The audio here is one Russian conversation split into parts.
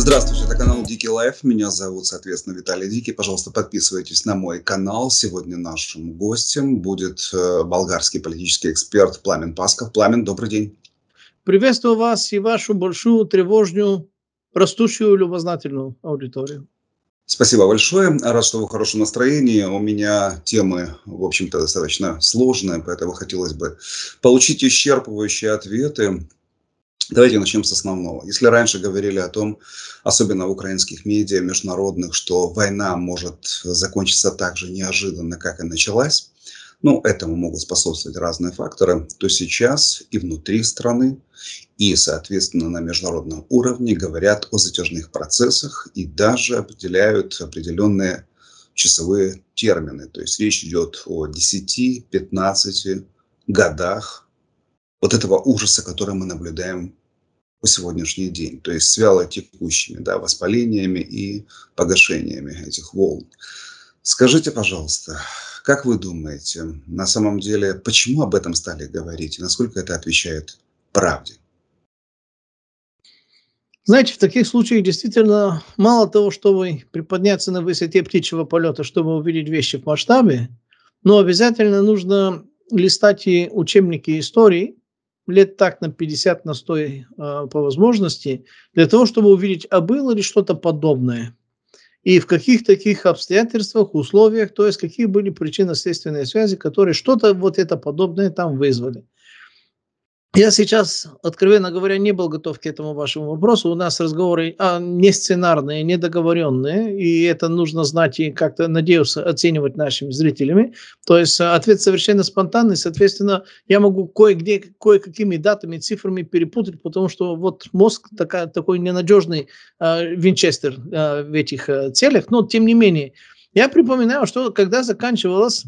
Здравствуйте, это канал Дикий Лайф. Меня зовут, соответственно, Виталий Дикий. Пожалуйста, подписывайтесь на мой канал. Сегодня нашим гостем будет э, болгарский политический эксперт Пламен Пасков. Пламен, добрый день. Приветствую вас и вашу большую, тревожную, растущую, любознательную аудиторию. Спасибо большое. Рад, что вы в хорошем настроении. У меня темы, в общем-то, достаточно сложные, поэтому хотелось бы получить исчерпывающие ответы Давайте начнем с основного. Если раньше говорили о том, особенно в украинских медиа, международных, что война может закончиться так же неожиданно, как и началась, ну, этому могут способствовать разные факторы, то сейчас и внутри страны, и, соответственно, на международном уровне говорят о затяжных процессах и даже определяют определенные часовые термины. То есть речь идет о 10-15 годах вот этого ужаса, который мы наблюдаем по сегодняшний день, то есть с вяло текущими да, воспалениями и погашениями этих волн. Скажите, пожалуйста, как вы думаете, на самом деле, почему об этом стали говорить и насколько это отвечает правде? Знаете, в таких случаях действительно мало того, чтобы приподняться на высоте птичьего полета, чтобы увидеть вещи в масштабе, но обязательно нужно листать и учебники истории, лет так на 50, на 100 э, по возможности, для того, чтобы увидеть, а было ли что-то подобное. И в каких таких обстоятельствах, условиях, то есть какие были причинно-следственные связи, которые что-то вот это подобное там вызвали. Я сейчас, откровенно говоря, не был готов к этому вашему вопросу. У нас разговоры а, не сценарные, не договоренные, и это нужно знать и как-то, надеюсь, оценивать нашими зрителями. То есть а, ответ совершенно спонтанный, соответственно, я могу кое-где, кое-какими датами, цифрами перепутать, потому что вот мозг такая, такой ненадежный а, винчестер а, в этих а, целях, но тем не менее. Я припоминаю, что когда заканчивалась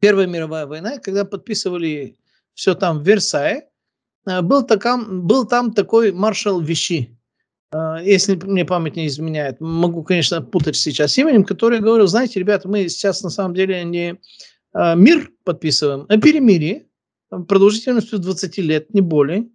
Первая мировая война, когда подписывали все там в Версае, э, был, таком, был там такой маршал вещи, э, если мне память не изменяет, могу, конечно, путать сейчас именем, который говорил, знаете, ребята, мы сейчас на самом деле не э, мир подписываем, а перемирие продолжительностью 20 лет, не более.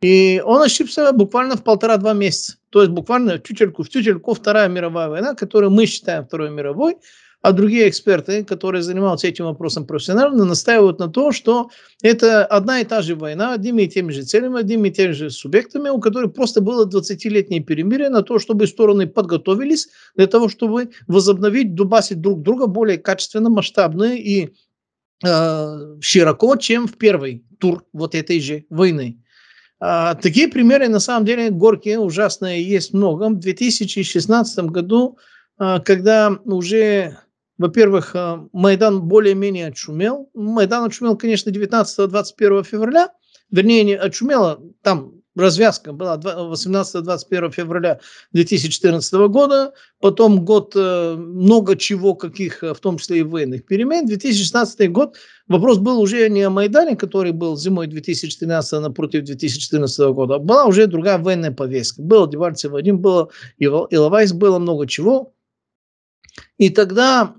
И он ошибся буквально в полтора-два месяца. То есть буквально в тютельку, в тютельку Вторая мировая война, которую мы считаем Второй мировой, а другие эксперты, которые занимаются этим вопросом профессионально, настаивают на том, что это одна и та же война, одними и теми же целями, одними и теми же субъектами, у которых просто было 20-летнее перемирие на то, чтобы стороны подготовились для того, чтобы возобновить, дубасить друг друга более качественно, масштабно и э, широко, чем в первый тур вот этой же войны. А, такие примеры, на самом деле, горькие, ужасные, есть много. В 2016 году, а, когда уже во-первых, э, Майдан более-менее отшумел. Майдан отшумел, конечно, 19-21 февраля. Вернее, не отшумело, там развязка была 18-21 февраля 2014 года, потом год э, много чего, каких, э, в том числе и военных перемен. 2016 год вопрос был уже не о Майдане, который был зимой 2013 напротив 2014 года, была уже другая военная повестка. Было Девальцев один, было Иловайс, было много чего. И тогда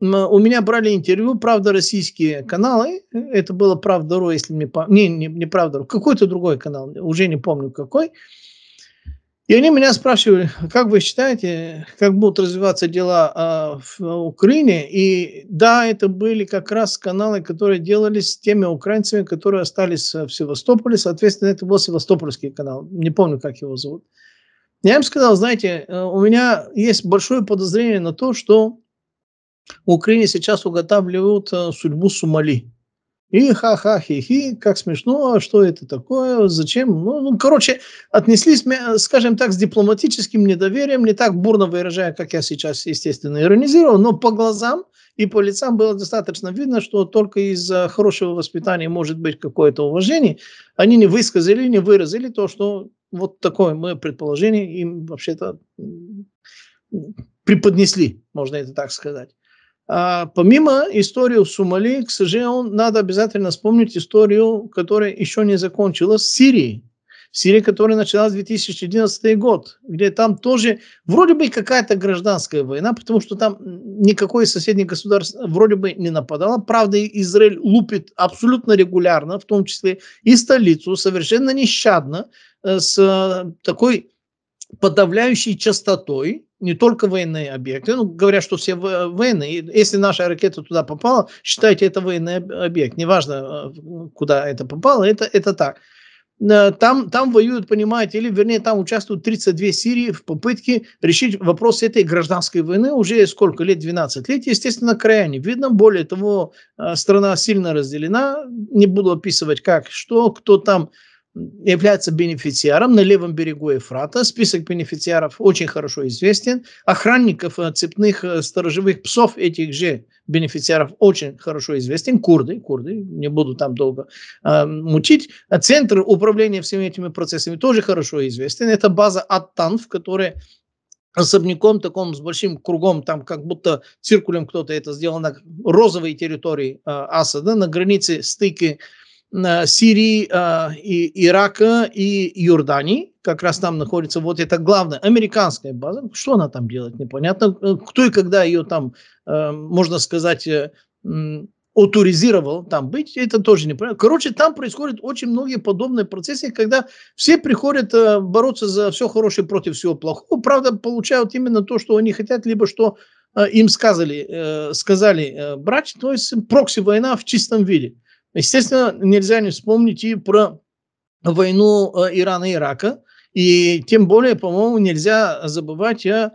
у меня брали интервью, правда, российские каналы. Это было Правда.ру, если мне пом... не, не, не Правда.ру, какой-то другой канал, уже не помню какой. И они меня спрашивали, как вы считаете, как будут развиваться дела э, в Украине? И да, это были как раз каналы, которые делались с теми украинцами, которые остались в Севастополе. Соответственно, это был Севастопольский канал. Не помню, как его зовут. Я им сказал, знаете, э, у меня есть большое подозрение на то, что в Украине сейчас уготавливают э, судьбу Сомали. И ха-ха-хи-хи, как смешно, а что это такое, зачем? Ну, ну, короче, отнеслись, скажем так, с дипломатическим недоверием, не так бурно выражая, как я сейчас, естественно, иронизировал, но по глазам и по лицам было достаточно видно, что только из за хорошего воспитания может быть какое-то уважение. Они не высказали, не выразили то, что вот такое мое предположение им вообще-то преподнесли, можно это так сказать. А, помимо истории в Сомали, к сожалению, надо обязательно вспомнить историю, которая еще не закончилась, с Сирией. Сирии, которая началась в 2011 год, где там тоже вроде бы какая-то гражданская война, потому что там никакой соседний государств вроде бы не нападало. Правда, Израиль лупит абсолютно регулярно, в том числе и столицу, совершенно нещадно, э, с такой подавляющей частотой не только военные объекты, ну, говорят, что все военные, если наша ракета туда попала, считайте это военный объект, неважно, э, куда это попало, это, это так. Э, там, там воюют, понимаете, или вернее там участвуют 32 Сирии в попытке решить вопрос этой гражданской войны уже сколько лет, 12 лет, естественно, крайне видно, более того, э, страна сильно разделена, не буду описывать как, что, кто там, является бенефициаром на левом берегу Ефрата. Список бенефициаров очень хорошо известен. Охранников э, цепных э, сторожевых псов этих же бенефициаров очень хорошо известен. Курды, курды, не буду там долго э, мучить. Центр управления всеми этими процессами тоже хорошо известен. Это база Аттан, в которой особняком таком с большим кругом, там как будто циркулем кто-то это сделал на розовой территории э, Асада, на границе стыки э, Сирии, а, Ирака и Иордании. Как раз там находится вот эта главная американская база. Что она там делает, непонятно. Э, кто и когда ее там, э, можно сказать, э, авторизировал там быть, это тоже непонятно. Короче, там происходят очень многие подобные процессы, когда все приходят бороться за все хорошее против всего плохого. Правда, получают именно то, что они хотят, либо что им сказали, сказали брать, то есть прокси-война в чистом виде. Естественно, нельзя не вспомнить и про войну Ирана и Ирака. И тем более, по-моему, нельзя забывать о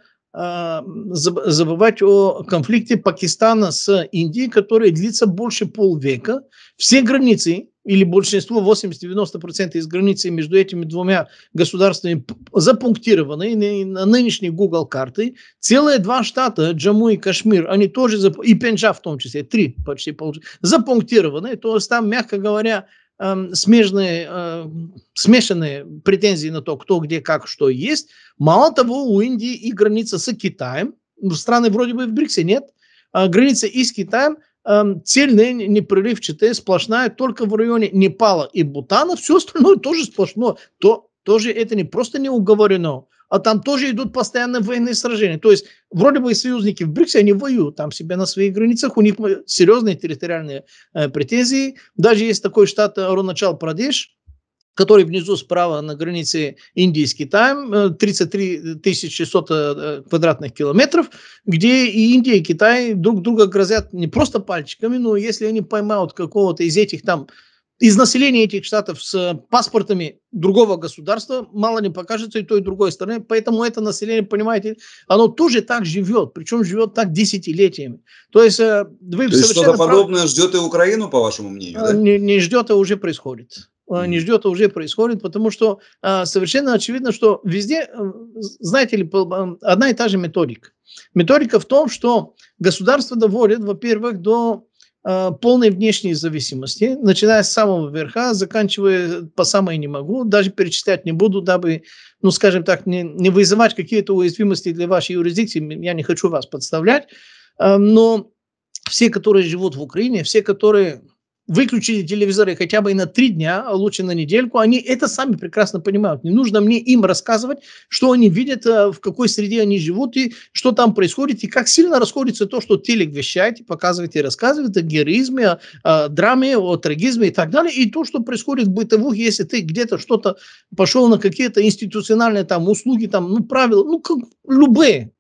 забывать о конфликте Пакистана с Индией, который длится больше полвека Все границы, или большинство, 80-90% из границы между этими двумя государствами запунктированы на нынешней Google карты. Целые два штата, Джаму и Кашмир, они тоже, зап... и Пенджа в том числе, три почти получили, запунктированы. То есть там, мягко говоря, эм, смежные, э, смешанные претензии на то, кто, где, как, что есть. Мало того, у Индии и граница с Китаем, страны вроде бы в Бриксе нет, а граница и с Китаем – Эм, цельные, непрерывчатые, сплошная только в районе Непала и Бутана, все остальное тоже сплошно, то тоже это не просто не уговорено, а там тоже идут постоянные военные сражения. То есть вроде бы и союзники в Бриксе, они воюют там себя на своих границах, у них э, серьезные территориальные э, претензии. Даже есть такой штат Аруначал э, Прадеш, который внизу справа на границе Индии с Китаем, 33 э, 600 э, э, квадратных километров, где и Индия, и Китай друг друга грозят не просто пальчиками, но если они поймают какого-то из этих там, из населения этих штатов с паспортами другого государства, мало не покажется и той, и другой стороны. Поэтому это население, понимаете, оно тоже так живет, причем живет так десятилетиями. То есть вы То есть что-то подобное ждет и Украину, по вашему мнению? Да? Не, не ждет, а уже происходит. Э, не ждет, а уже происходит, потому что а, совершенно очевидно, что везде, э, знаете ли, эм, одна и та же методика. Методика в том, что государство доводит, во-первых, до а, полной внешней зависимости, начиная с самого верха, заканчивая по самой не могу, даже перечислять не буду, дабы, ну, скажем так, не, не вызывать какие-то уязвимости для вашей юрисдикции, я не хочу вас подставлять, а, но все, которые живут в Украине, все, которые выключили телевизоры хотя бы и на три дня, а лучше на недельку, они это сами прекрасно понимают. Не нужно мне им рассказывать, что они видят, э, в какой среде они живут и что там происходит, и как сильно расходится то, что телек вещает, и показывает и рассказывает о героизме, о, драме, о трагизме и так далее, и то, что происходит в бытовых, если ты где-то что-то пошел на какие-то институциональные там услуги, там, ну, правила, ну, как, любые,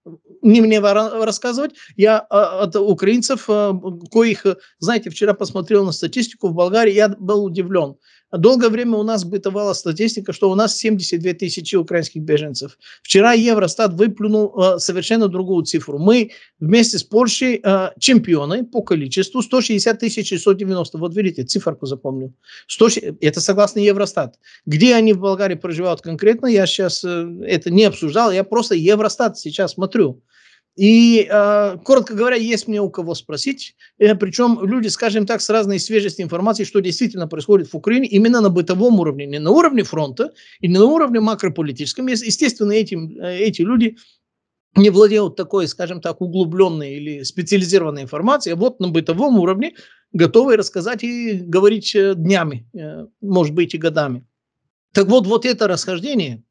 не мне рассказывать. Я а, от украинцев, а, коих, знаете, вчера посмотрел на статистику в Болгарии, я был удивлен. Долгое время у нас бытовала статистика, что у нас 72 тысячи украинских беженцев. Вчера Евростат выплюнул э, совершенно другую цифру. Мы вместе с Польшей э, чемпионы по количеству 160 тысяч 690. Вот видите, циферку запомнил. 100, это согласно Евростат. Где они в Болгарии проживают конкретно, я сейчас э, это не обсуждал. Я просто Евростат сейчас смотрю. И, э, коротко говоря, есть мне у кого спросить. Э, причем люди, скажем так, с разной свежестью информации, что действительно происходит в Украине, именно на бытовом уровне, не на уровне фронта и не на уровне макрополитическом. Естественно, этим, э, эти люди не владеют такой, скажем так, углубленной или специализированной информацией, а вот на бытовом уровне готовы рассказать и говорить днями, может быть, и годами. Так вот, вот это расхождение,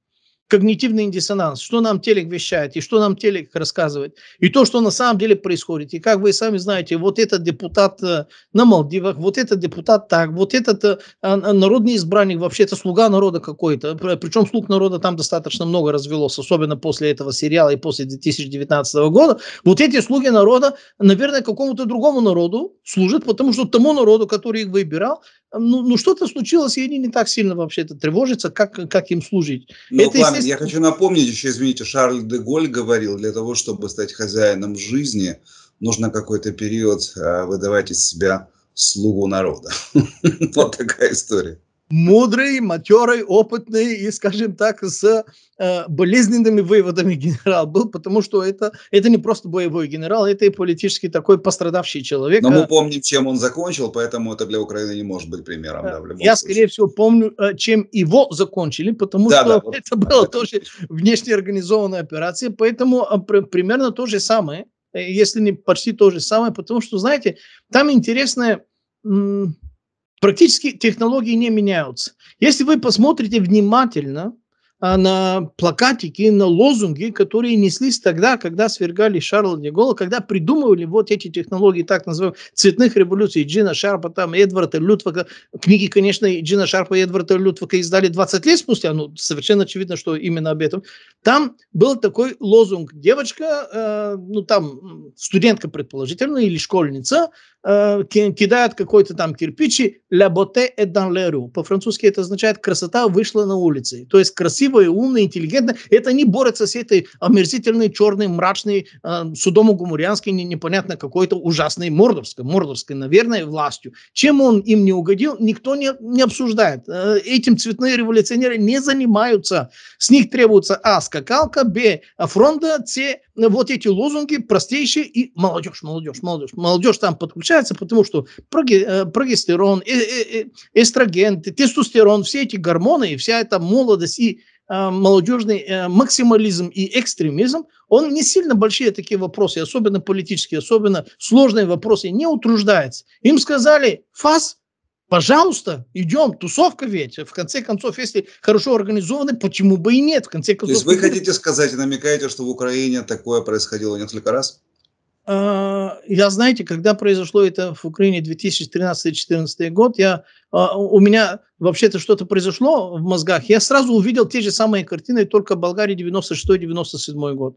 когнитивный диссонанс, что нам телек вещает и что нам телек рассказывает, и то, что на самом деле происходит. И как вы сами знаете, вот этот депутат э, на Малдивах, вот этот депутат так, вот этот э, а, а, народный избранник вообще это слуга народа какой-то, причем слуг народа там достаточно много развелось, особенно после этого сериала и после 2019 года. Вот эти слуги народа, наверное, какому-то другому народу служат, потому что тому народу, который их выбирал, ну, ну что-то случилось, и они не так сильно вообще-то тревожатся, как, как им служить. Ну, Это, естественно, есть... Я хочу напомнить еще, извините, Шарль де Голь говорил, для того, чтобы стать хозяином жизни, нужно какой-то период а, выдавать из себя слугу народа. Вот такая история мудрый, матерый, опытный и, скажем так, с э, болезненными выводами генерал был, потому что это, это не просто боевой генерал, это и политический такой пострадавший человек. Но мы а помним, чем он закончил, поэтому это для Украины не может быть примером. Да, Я, случае. скорее всего, помню, э, чем его закончили, потому да, что да, это вот. была тоже внешне организованная операция, поэтому э, примерно то же самое, э, если не почти то же самое, потому что, знаете, там интересная практически технологии не меняются. Если вы посмотрите внимательно а, на плакатики, на лозунги, которые неслись тогда, когда свергали Шарла Дегола, когда придумывали вот эти технологии так называемых цветных революций Джина Шарпа, там Эдварда Лютвака. Книги, конечно, Джина Шарпа и Эдварда Лютвака издали 20 лет спустя, ну, совершенно очевидно, что именно об этом. Там был такой лозунг. Девочка, э, ну, там студентка, предположительно, или школьница, э, кидают какой-то там кирпичи, и «la beauté est dans les rues». По-французски это означает «красота вышла на улице». То есть красивые, умные, интеллигентные. Это не борется с этой омерзительной, черной, мрачной, э, судомо-гумурианской, не, непонятно какой-то ужасной мордовской, мордовской, наверное, властью. Чем он им не угодил, никто не, не обсуждает. Э, этим цветные революционеры не занимаются. С них требуется а. скакалка, б. фронта, с. вот эти лозунги простейшие и молодежь, молодежь, молодежь. Молодежь там подключается отличается, потому что э, прогестерон, э, э, эстроген, тестостерон, все эти гормоны, и вся эта молодость и молодежный максимализм и экстремизм, он не сильно большие такие вопросы, особенно политические, особенно сложные вопросы, не утруждается. Им сказали, фас, пожалуйста, идем, тусовка ведь. В конце концов, если хорошо организованы, почему бы и нет? В конце концов, То есть вы хотите сказать и намекаете, что в Украине такое происходило несколько раз? А, я, знаете, когда произошло это в Украине 2013-2014 год, я, а, у меня вообще-то что-то произошло в мозгах. Я сразу увидел те же самые картины, только в Болгарии 96-97 год.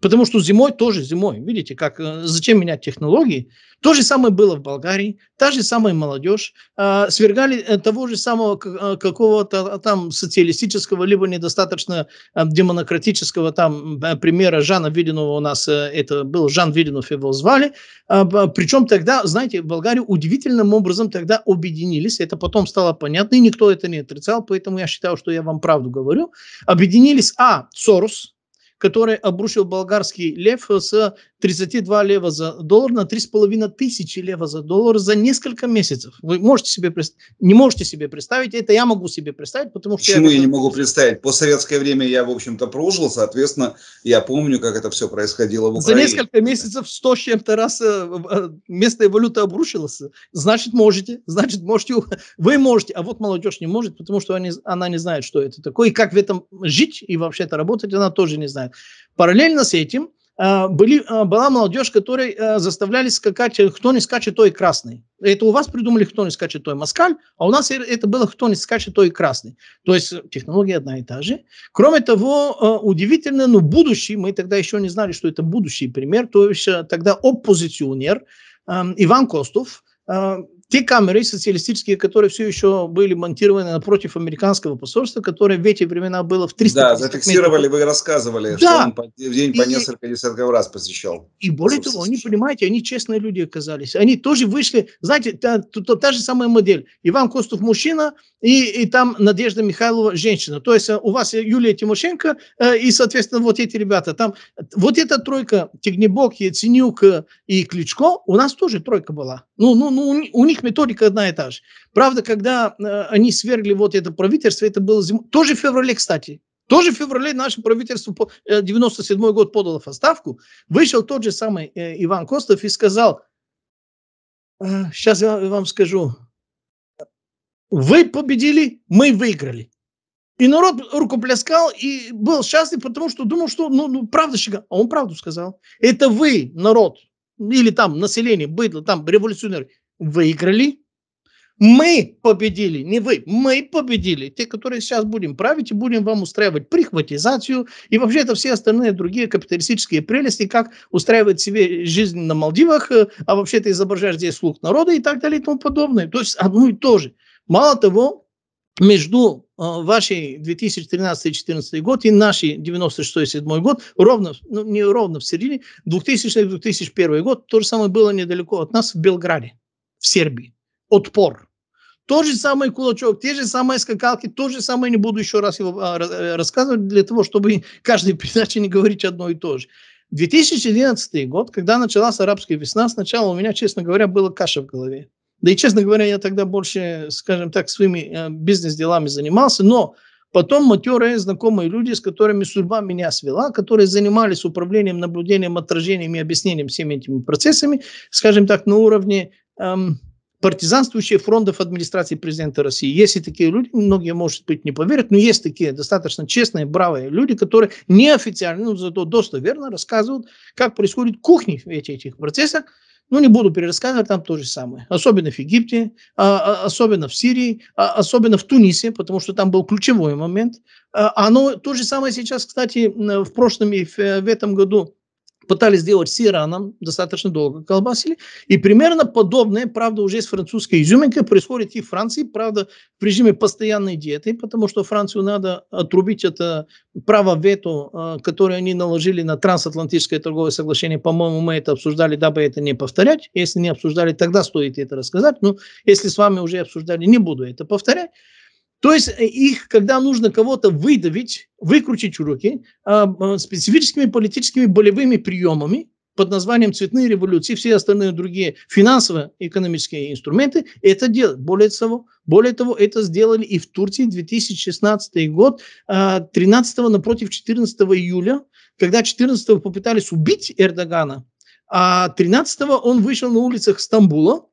Потому что зимой тоже зимой. Видите, как, э, зачем менять технологии? То же самое было в Болгарии, та же самая молодежь. Э, свергали э, того же самого э, какого-то там социалистического, либо недостаточно э, демократического там примера Жана Виденова у нас. Э, это был Жан Виденов, его звали. Э, причем тогда, знаете, в Болгарии удивительным образом тогда объединились. Это потом стало понятно, и никто это не отрицал, поэтому я считаю, что я вам правду говорю. Объединились, а, Сорус который обрушил болгарский лев с 32 лева за доллар на 3,5 тысячи лева за доллар за несколько месяцев. Вы можете себе не можете себе представить, это я могу себе представить, потому что... Почему я, я не могу представить? По советское время я, в общем-то, прожил, соответственно, я помню, как это все происходило в Украине. За несколько месяцев сто с чем-то раз э, э, местная валюта обрушилась. Значит, можете, значит, можете, вы можете, а вот молодежь не может, потому что они, она не знает, что это такое, и как в этом жить, и вообще-то работать она тоже не знает. Параллельно с этим э, были, э, была молодежь, которая э, заставляли скакать «Кто не скачет, то и красный». Это у вас придумали «Кто не скачет, то и москаль», а у нас это было «Кто не скачет, то и красный». То есть технология одна и та же. Кроме того, удивительно, но будущий, мы тогда еще не знали, что это будущий пример, то есть тогда оппозиционер эм, Иван Костов, те камеры социалистические, которые все еще были монтированы напротив американского посольства, которое в эти времена было в 300 Да, зафиксировали, метров. вы рассказывали, да. что он по, в день и, по несколько десятков раз посещал. И более того, они, понимаете, они честные люди оказались. Они тоже вышли, знаете, та, та, та, та же самая модель. Иван Костов мужчина, и, и там Надежда Михайлова женщина. То есть э, у вас э, Юлия Тимошенко, э, и, соответственно, вот эти ребята. Там вот эта тройка, Тегнебок, Яценюк и Кличко, у нас тоже тройка была. Ну, ну, ну у них них методика одна и та же. Правда, когда э, они свергли вот это правительство, это было зим... тоже в феврале, кстати. Тоже в феврале наше правительство, 97 э, год подало в отставку, вышел тот же самый э, Иван Костов и сказал, э, сейчас я вам скажу, вы победили, мы выиграли. И народ рукоплескал и был счастлив, потому что думал, что ну, ну правда шага. А он правду сказал. Это вы, народ, или там население, быдло, там революционеры, выиграли. Мы победили, не вы, мы победили. Те, которые сейчас будем править и будем вам устраивать прихватизацию и вообще это все остальные другие капиталистические прелести, как устраивать себе жизнь на Малдивах, э, а вообще ты изображаешь здесь слух народа и так далее и тому подобное. То есть одно и то же. Мало того, между э, вашей 2013-2014 год и нашей 96-7 год, ровно, ну, не ровно в середине, 2000-2001 год, то же самое было недалеко от нас в Белграде в Сербии. Отпор. То же самое Кулачев, те же самые скакалки, то же самое, не буду еще раз его а, э, рассказывать, для того, чтобы каждый передаче не говорить одно и то же. 2011 год, когда началась арабская весна, сначала у меня, честно говоря, была каша в голове. Да и, честно говоря, я тогда больше, скажем так, своими э, бизнес-делами занимался, но потом матерые знакомые люди, с которыми судьба меня свела, которые занимались управлением, наблюдением, отражением и объяснением всеми этими процессами, скажем так, на уровне Эм, партизанствующие фронтов администрации президента России. Есть и такие люди, многие, может быть, не поверят, но есть такие достаточно честные, бравые люди, которые неофициально, но ну, зато достоверно рассказывают, как происходит кухня этих, этих процессов. Ну, не буду перерассказывать, там то же самое. Особенно в Египте, а, а, особенно в Сирии, а, особенно в Тунисе, потому что там был ключевой момент. Оно то же самое сейчас, кстати, в прошлом и в этом году пытались сделать с Ираном, достаточно долго колбасили. И примерно подобное, правда, уже с французской изюминкой происходит и в Франции, правда, в режиме постоянной диеты, потому что Францию надо отрубить это право вето, э, которое они наложили на трансатлантическое торговое соглашение. По-моему, мы это обсуждали, дабы это не повторять. Если не обсуждали, тогда стоит это рассказать. Но если с вами уже обсуждали, не буду это повторять. То есть э, их, когда нужно кого-то выдавить, выкрутить уроки а, а, специфическими политическими болевыми приемами под названием цветные революции, все остальные другие финансово-экономические инструменты, это делают. Более того, более того, это сделали и в Турции 2016 год, 13 а, напротив 14 июля, когда 14 попытались убить Эрдогана, а 13 он вышел на улицах Стамбула,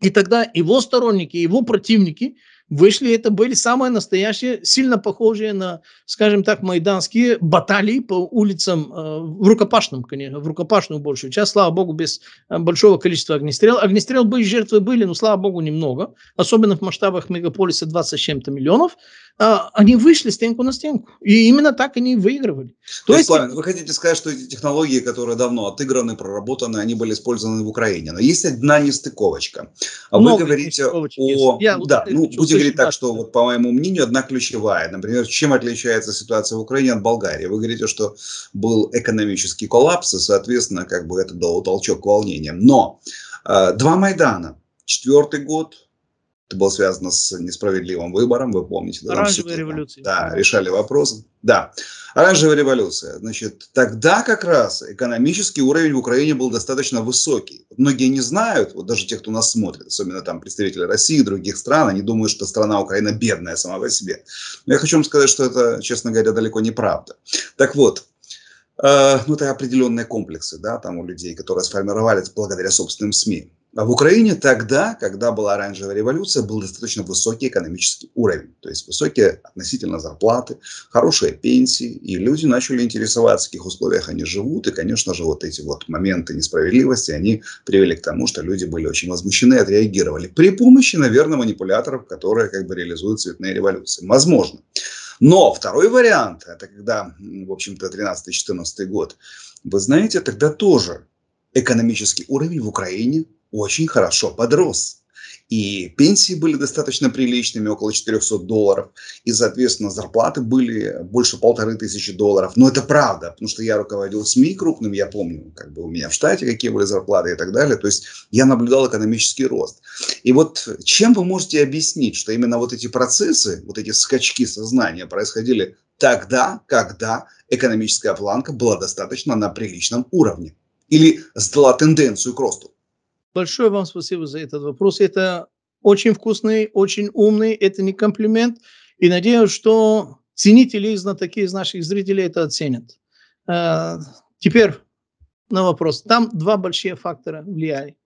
и тогда его сторонники, его противники – вышли, это были самые настоящие, сильно похожие на, скажем так, майданские баталии по улицам э, в рукопашном, конечно, в рукопашную большую часть, слава богу, без э, большого количества огнестрел. Огнестрел были, жертвы были, но, слава богу, немного, особенно в масштабах мегаполиса 20 с чем-то миллионов. Э, они вышли стенку на стенку, и именно так они выигрывали. То, То есть, Пламен, вы хотите сказать, что эти технологии, которые давно отыграны, проработаны, они были использованы в Украине, но есть одна нестыковочка. А вы говорите о... Есть. Я да, ну, будем говорит так, что, вот, по моему мнению, одна ключевая. Например, чем отличается ситуация в Украине от Болгарии? Вы говорите, что был экономический коллапс, и, соответственно, как бы это дало толчок к волнениям. Но э, два Майдана. Четвертый год, это было связано с несправедливым выбором, вы помните. Да, Оранжевая там, революция. Да, решали вопросы. Да, оранжевая революция. Значит, тогда как раз экономический уровень в Украине был достаточно высокий. Многие не знают, вот даже те, кто нас смотрит, особенно там представители России и других стран, они думают, что страна Украина бедная сама по себе. Но я хочу вам сказать, что это, честно говоря, далеко не правда. Так вот, э, ну это определенные комплексы, да, там у людей, которые сформировались благодаря собственным СМИ. А В Украине тогда, когда была оранжевая революция, был достаточно высокий экономический уровень. То есть высокие относительно зарплаты, хорошие пенсии. И люди начали интересоваться, в каких условиях они живут. И, конечно же, вот эти вот моменты несправедливости, они привели к тому, что люди были очень возмущены и отреагировали. При помощи, наверное, манипуляторов, которые как бы реализуют цветные революции. Возможно. Но второй вариант, это когда, в общем-то, 13-14 год, вы знаете, тогда тоже экономический уровень в Украине очень хорошо подрос. И пенсии были достаточно приличными, около 400 долларов. И, соответственно, зарплаты были больше полторы тысячи долларов. Но это правда, потому что я руководил СМИ крупным, я помню, как бы у меня в штате какие были зарплаты и так далее. То есть я наблюдал экономический рост. И вот чем вы можете объяснить, что именно вот эти процессы, вот эти скачки сознания происходили тогда, когда экономическая планка была достаточно на приличном уровне? Или сдала тенденцию к росту? Большое вам спасибо за этот вопрос. Это очень вкусный, очень умный, это не комплимент. И надеюсь, что ценители из такие из наших зрителей это оценят. А, теперь на вопрос. Там два большие фактора влияли.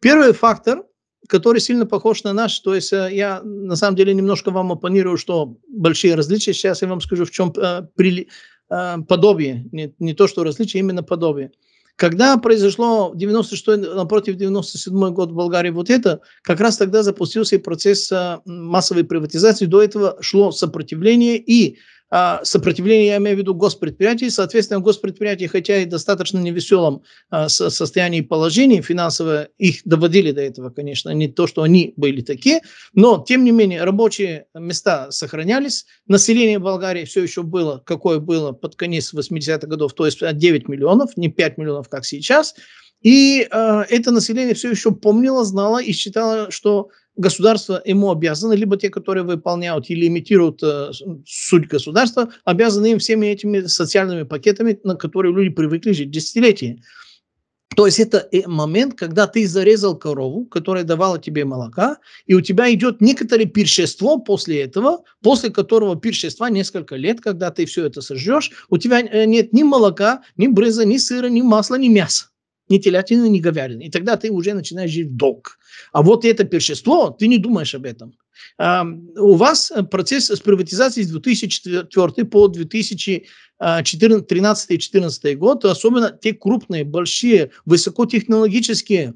Первый фактор, который сильно похож на наш, то есть э, я на самом деле немножко вам оппонирую, что большие различия. Сейчас я вам скажу, в чем э, э, подобие, не, то, что различия, именно подобие. Когда произошло 96 напротив 97 год в Болгарии вот это, как раз тогда запустился и процесс э, массовой приватизации. До этого шло сопротивление и а, сопротивление, я имею в виду госпредприятий. Соответственно, госпредприятия, хотя и достаточно невеселом а, состоянии положения финансово, их доводили до этого, конечно, не то, что они были такие, но, тем не менее, рабочие места сохранялись. Население Болгарии все еще было, какое было под конец 80-х годов, то есть 9 а, миллионов, не 5 миллионов, как сейчас. И э, это население все еще помнило, знало и считало, что государство ему обязано либо те, которые выполняют или имитируют э, суть государства, обязаны им всеми этими социальными пакетами, на которые люди привыкли жить десятилетия. То есть это э, момент, когда ты зарезал корову, которая давала тебе молока, и у тебя идет некоторое пиршество после этого, после которого пиршества несколько лет, когда ты все это сожжешь, у тебя э, нет ни молока, ни брыза, ни сыра, ни масла, ни мяса ни телятины, ни говядины. И тогда ты уже начинаешь жить в долг. А вот это першество, ты не думаешь об этом. У вас э, процесс с приватизацией с 2004 по 2013-2014 э, год, особенно те крупные, большие, высокотехнологические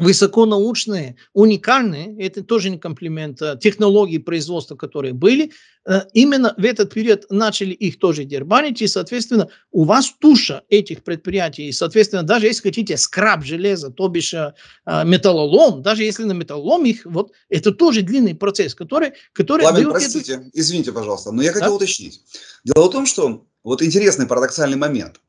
высоконаучные, уникальные, это тоже не комплимент, а, технологии производства, которые были, э, именно в этот период начали их тоже дербанить, и, соответственно, у вас туша этих предприятий, и, соответственно, даже если хотите скраб железа, то бишь а, а, металлолом, даже если на металлолом их, вот, это тоже длинный процесс, который... который Пламен, простите, эту... извините, пожалуйста, но я хотел да? уточнить. Дело в том, что вот интересный парадоксальный момент.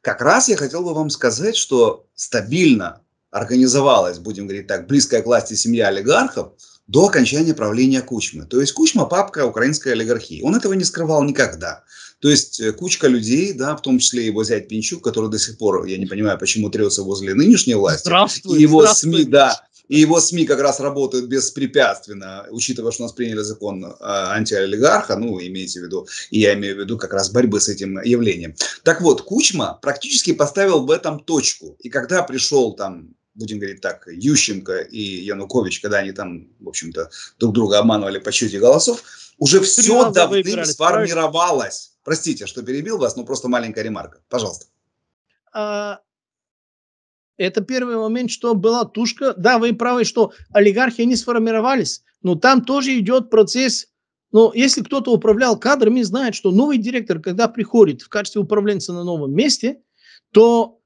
Как раз я хотел бы вам сказать, что стабильно организовалась, будем говорить так, близкая к власти семья олигархов до окончания правления Кучмы. То есть Кучма – папка украинской олигархии. Он этого не скрывал никогда. То есть э, кучка людей, да, в том числе его зять Пинчук, который до сих пор, я не понимаю, почему трется возле нынешней власти. Здравствуй, и его здравствуй. СМИ, да, и его СМИ как раз работают беспрепятственно, учитывая, что у нас приняли закон э, антиолигарха, ну, имеете в виду, и я имею в виду как раз борьбы с этим явлением. Так вот, Кучма практически поставил в этом точку. И когда пришел там будем говорить так, Ющенко и Янукович, когда они там, в общем-то, друг друга обманывали по счете голосов, уже Ты все давным сформировалось. Правильно? Простите, что перебил вас, но просто маленькая ремарка. Пожалуйста. А, это первый момент, что была тушка. Да, вы правы, что олигархи, не сформировались, но там тоже идет процесс но если кто-то управлял кадрами, знает, что новый директор, когда приходит в качестве управленца на новом месте, то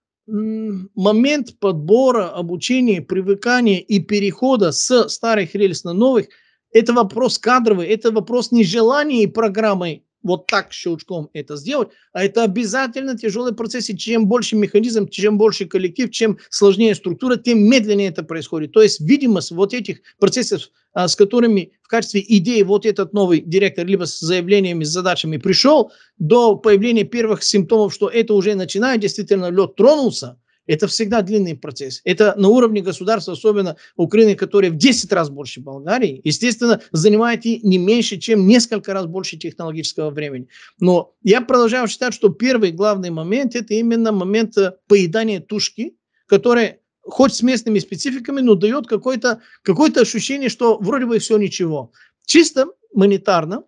момент подбора, обучения, привыкания и перехода с старых рельс на новых – это вопрос кадровый, это вопрос нежелания и программы вот так щелчком это сделать, а это обязательно тяжелый процесс, и чем больше механизм, чем больше коллектив, чем сложнее структура, тем медленнее это происходит. То есть видимость вот этих процессов, а, с которыми в качестве идеи вот этот новый директор либо с заявлениями, с задачами пришел, до появления первых симптомов, что это уже начинает, действительно лед тронулся, это всегда длинный процесс. Это на уровне государства, особенно Украины, которая в 10 раз больше Болгарии, естественно, занимает и не меньше, чем несколько раз больше технологического времени. Но я продолжаю считать, что первый главный момент – это именно момент э, поедания тушки, которая, хоть с местными спецификами, но дает какое-то какое ощущение, что вроде бы все ничего. Чисто монетарно,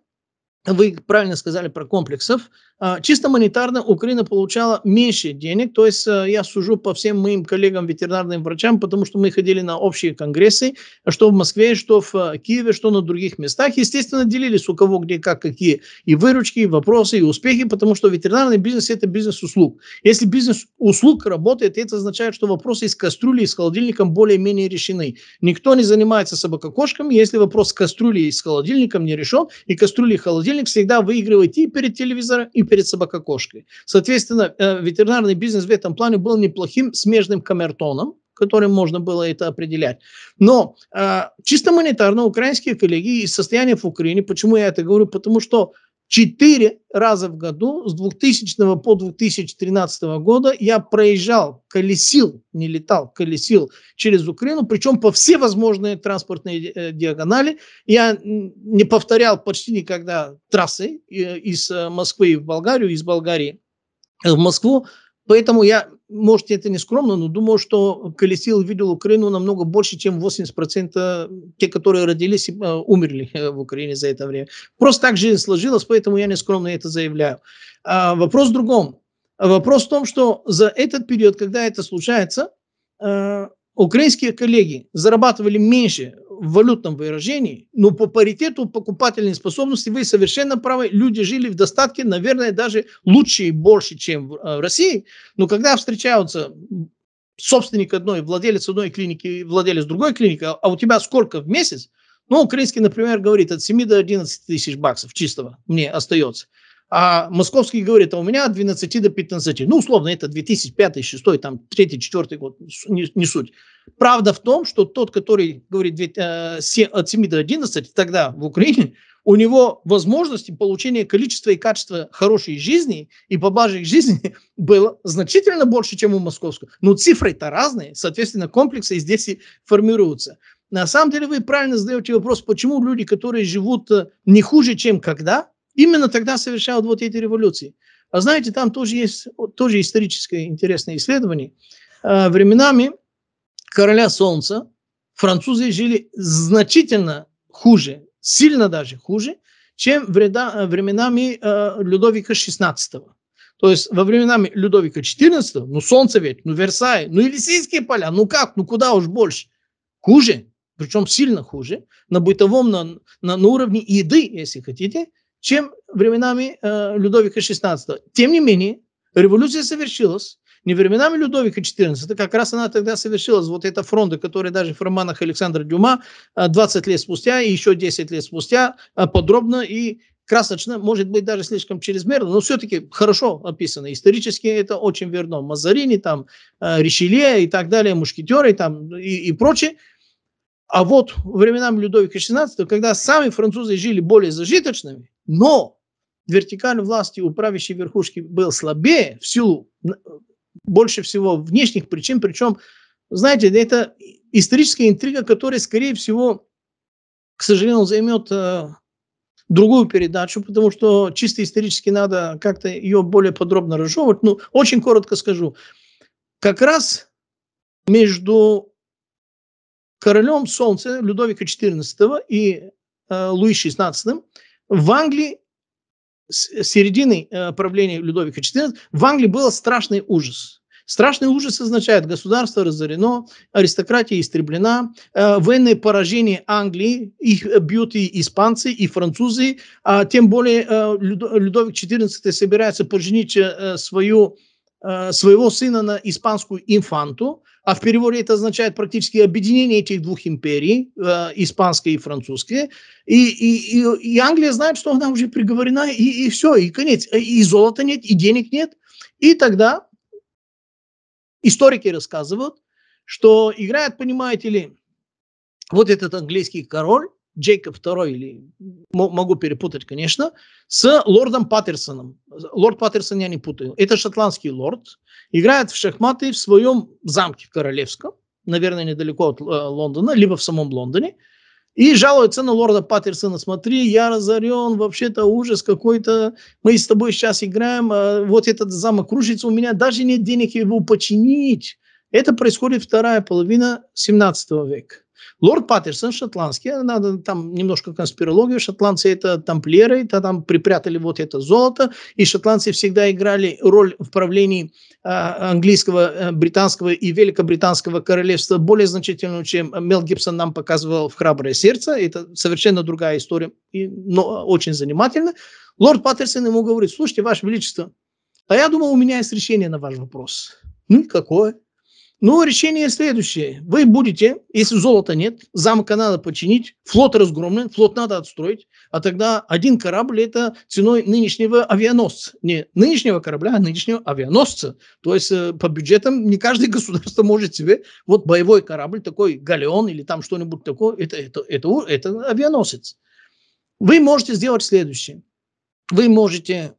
вы правильно сказали про комплексов, а, чисто монетарно Украина получала меньше денег, то есть э, я сужу по всем моим коллегам, ветеринарным врачам, потому что мы ходили на общие конгрессы, что в Москве, что в э, Киеве, что на других местах. Естественно, делились у кого где как какие и выручки, и вопросы, и успехи, потому что ветеринарный бизнес – это бизнес услуг. Если бизнес услуг работает, это означает, что вопросы из кастрюли и с холодильником более-менее решены. Никто не занимается собакокошками, если вопрос с кастрюли и с холодильником не решен, и кастрюли и холодильник всегда выигрывает и перед телевизором, и перед собакокошкой. Соответственно, э, ветеринарный бизнес в этом плане был неплохим смежным камертоном, которым можно было это определять. Но э, чисто монетарно украинские коллеги из состояния в Украине, почему я это говорю, потому что Четыре раза в году с 2000 по 2013 года я проезжал, колесил, не летал, колесил через Украину, причем по все возможные транспортные э, диагонали. Я не повторял почти никогда трассы э, из э, Москвы в Болгарию, из Болгарии в Москву, Поэтому я, может, это не скромно, но думаю, что Колесил видел Украину намного больше, чем 80% те, которые родились и э, умерли э, в Украине за это время. Просто так жизнь сложилась, поэтому я не скромно это заявляю. А вопрос в другом. Вопрос в том, что за этот период, когда это случается, э, украинские коллеги зарабатывали меньше в валютном выражении, но по паритету покупательной способности вы совершенно правы, люди жили в достатке, наверное, даже лучше и больше, чем в э, России, но когда встречаются собственник одной, владелец одной клиники, владелец другой клиники, а у тебя сколько в месяц, ну, украинский, например, говорит, от 7 до 11 тысяч баксов чистого мне остается – а Московский говорит, а у меня от 12 до 15. Ну, условно, это 2005, 2006, там, 3, 4 год, не, не суть. Правда в том, что тот, который говорит э, от 7 до 11, тогда в Украине, у него возможности получения количества и качества хорошей жизни и поблажек жизни было значительно больше, чем у московского. Но цифры-то разные, соответственно, комплексы здесь и формируются. На самом деле вы правильно задаете вопрос, почему люди, которые живут э, не хуже, чем когда, Именно тогда совершают вот эти революции. А знаете, там тоже есть тоже историческое интересное исследование. А, временами короля солнца французы жили значительно хуже, сильно даже хуже, чем вреда, э, временами э, Людовика XVI. То есть во временами Людовика XIV, ну солнце ведь, ну Версай, ну Елисейские поля, ну как, ну куда уж больше. Хуже, причем сильно хуже, на бытовом, на, на, на уровне еды, если хотите, чем временами э, Людовика XVI. Тем не менее, революция совершилась, не временами Людовика XIV, как раз она тогда совершилась, вот эта фронта, которая даже в романах Александра Дюма 20 э, лет спустя и еще 10 лет спустя э, подробно и красочно, может быть, даже слишком чрезмерно, но все-таки хорошо описано. Исторически это очень верно. Мазарини, там, э, Ришелье и так далее, мушкетеры там, и, и прочее. А вот временами Людовика XVI, когда сами французы жили более зажиточными, но вертикаль власти у правящей верхушки был слабее в силу больше всего внешних причин, причем, знаете, это историческая интрига, которая, скорее всего, к сожалению, займет э, другую передачу, потому что чисто исторически надо как-то ее более подробно разжевывать. Ну, очень коротко скажу. Как раз между королем Солнца Людовика XIV и э, Луи XVI в Англии с э, середины э, правления Людовика XIV в Англии был страшный ужас. Страшный ужас означает, государство разорено, аристократия истреблена, э, военные поражения Англии, их бьют и испанцы, и французы, а тем более Людовик XIV собирается поженить свою, своего сына на испанскую инфанту, а в переводе это означает практически объединение этих двух империй, э, испанской и французской. И, и, и, и Англия знает, что она уже приговорена, и, и все, и конец. И золота нет, и денег нет. И тогда историки рассказывают, что играет, понимаете ли, вот этот английский король, Джейкоб II, или могу перепутать, конечно, с лордом Паттерсоном. Лорд Паттерсон я не путаю. Это шотландский лорд. Играет в шахматы в своем замке Королевском, наверное, недалеко от э, Лондона, либо в самом Лондоне. И жалуется на лорда Паттерсона, смотри, я разорен, вообще-то ужас какой-то, мы с тобой сейчас играем, а вот этот замок кружится, у меня даже нет денег его починить. Это происходит вторая половина 17 века. Лорд Паттерсон шотландский, э, надо там немножко конспирологию, шотландцы это тамплиеры, это там припрятали вот это золото, и шотландцы всегда играли роль в правлении а, английского, э, британского и великобританского королевства более значительную, чем Мел Гибсон нам показывал в «Храброе сердце». Это совершенно другая история, но очень занимательно. Лорд Паттерсон ему говорит, слушайте, Ваше Величество, а я думал, у меня есть решение на ваш вопрос. Ну и какое? Ну, решение следующее. Вы будете, если золота нет, замка надо починить, флот разгромлен, флот надо отстроить, а тогда один корабль – это ценой нынешнего авианосца. Не нынешнего корабля, а нынешнего авианосца. То есть э, по бюджетам не каждое государство может себе вот боевой корабль, такой галеон или там что-нибудь такое, это, это, это, это авианосец. Вы можете сделать следующее. Вы можете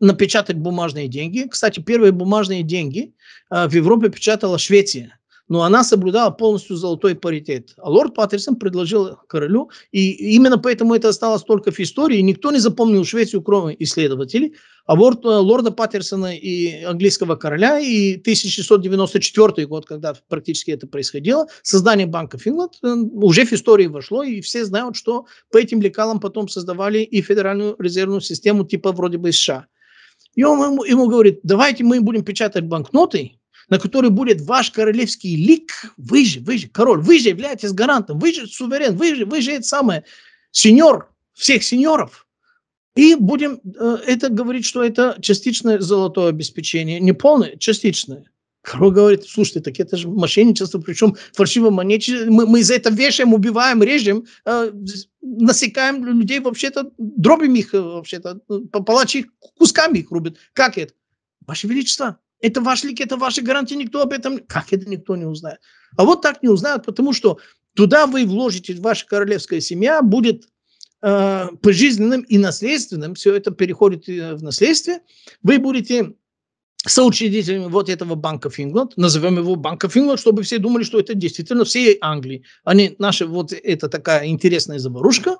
напечатать бумажные деньги. Кстати, первые бумажные деньги э, в Европе печатала Швеция но она соблюдала полностью золотой паритет. А лорд Паттерсон предложил королю, и именно поэтому это осталось только в истории. Никто не запомнил Швецию, кроме исследователей. А вот э, лорда Паттерсона и английского короля, и 1694 год, когда практически это происходило, создание Банка Финланд э, уже в истории вошло, и все знают, что по этим лекалам потом создавали и Федеральную резервную систему типа вроде бы США. И он ему, ему говорит, давайте мы будем печатать банкноты, на которые будет ваш королевский лик. Вы же, вы же король, вы же являетесь гарантом, вы же суверен, вы же, вы же это самое, сеньор всех сеньоров. И будем э, это говорить, что это частичное золотое обеспечение, не полное, частичное. Король говорит, слушайте, так это же мошенничество, причем фальшиво манечи. Мы, мы за это вешаем, убиваем, режем, э, насекаем людей, вообще-то дробим их, э, вообще-то ну, палачи кусками их рубят. Как это? Ваше Величество, это ваш лик, это ваши гарантии, никто об этом... Как это никто не узнает? А вот так не узнают, потому что туда вы вложите, ваша королевская семья будет э, пожизненным и наследственным, все это переходит э, в наследстве, вы будете соучредителями вот этого Банка Фингланд, назовем его Банка Фингланд, чтобы все думали, что это действительно всей Англии, а не наша вот это такая интересная заварушка.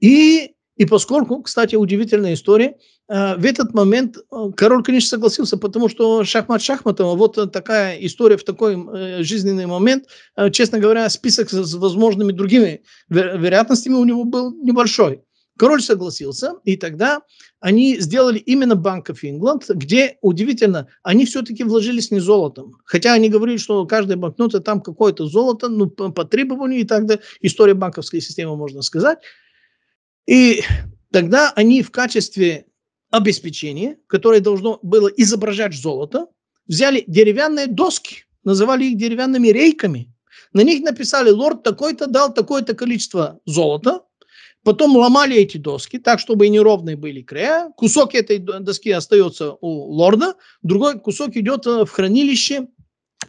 И, и поскольку, кстати, удивительная история, э, в этот момент э, король, конечно, согласился, потому что шахмат шахматом, а вот такая история в такой э, жизненный момент, честно говоря, список с возможными другими вероятностями у него был небольшой. Король согласился, и тогда они сделали именно Банк of England, где, удивительно, они все-таки вложились не золотом. Хотя они говорили, что каждая банкнота там какое-то золото, ну, по требованию и так далее. История банковской системы, можно сказать. И тогда они в качестве обеспечения, которое должно было изображать золото, взяли деревянные доски, называли их деревянными рейками. На них написали «Лорд такой-то дал такое-то количество золота», Потом ломали эти доски так, чтобы и неровные были края. Кусок этой доски остается у лорда, другой кусок идет э, в хранилище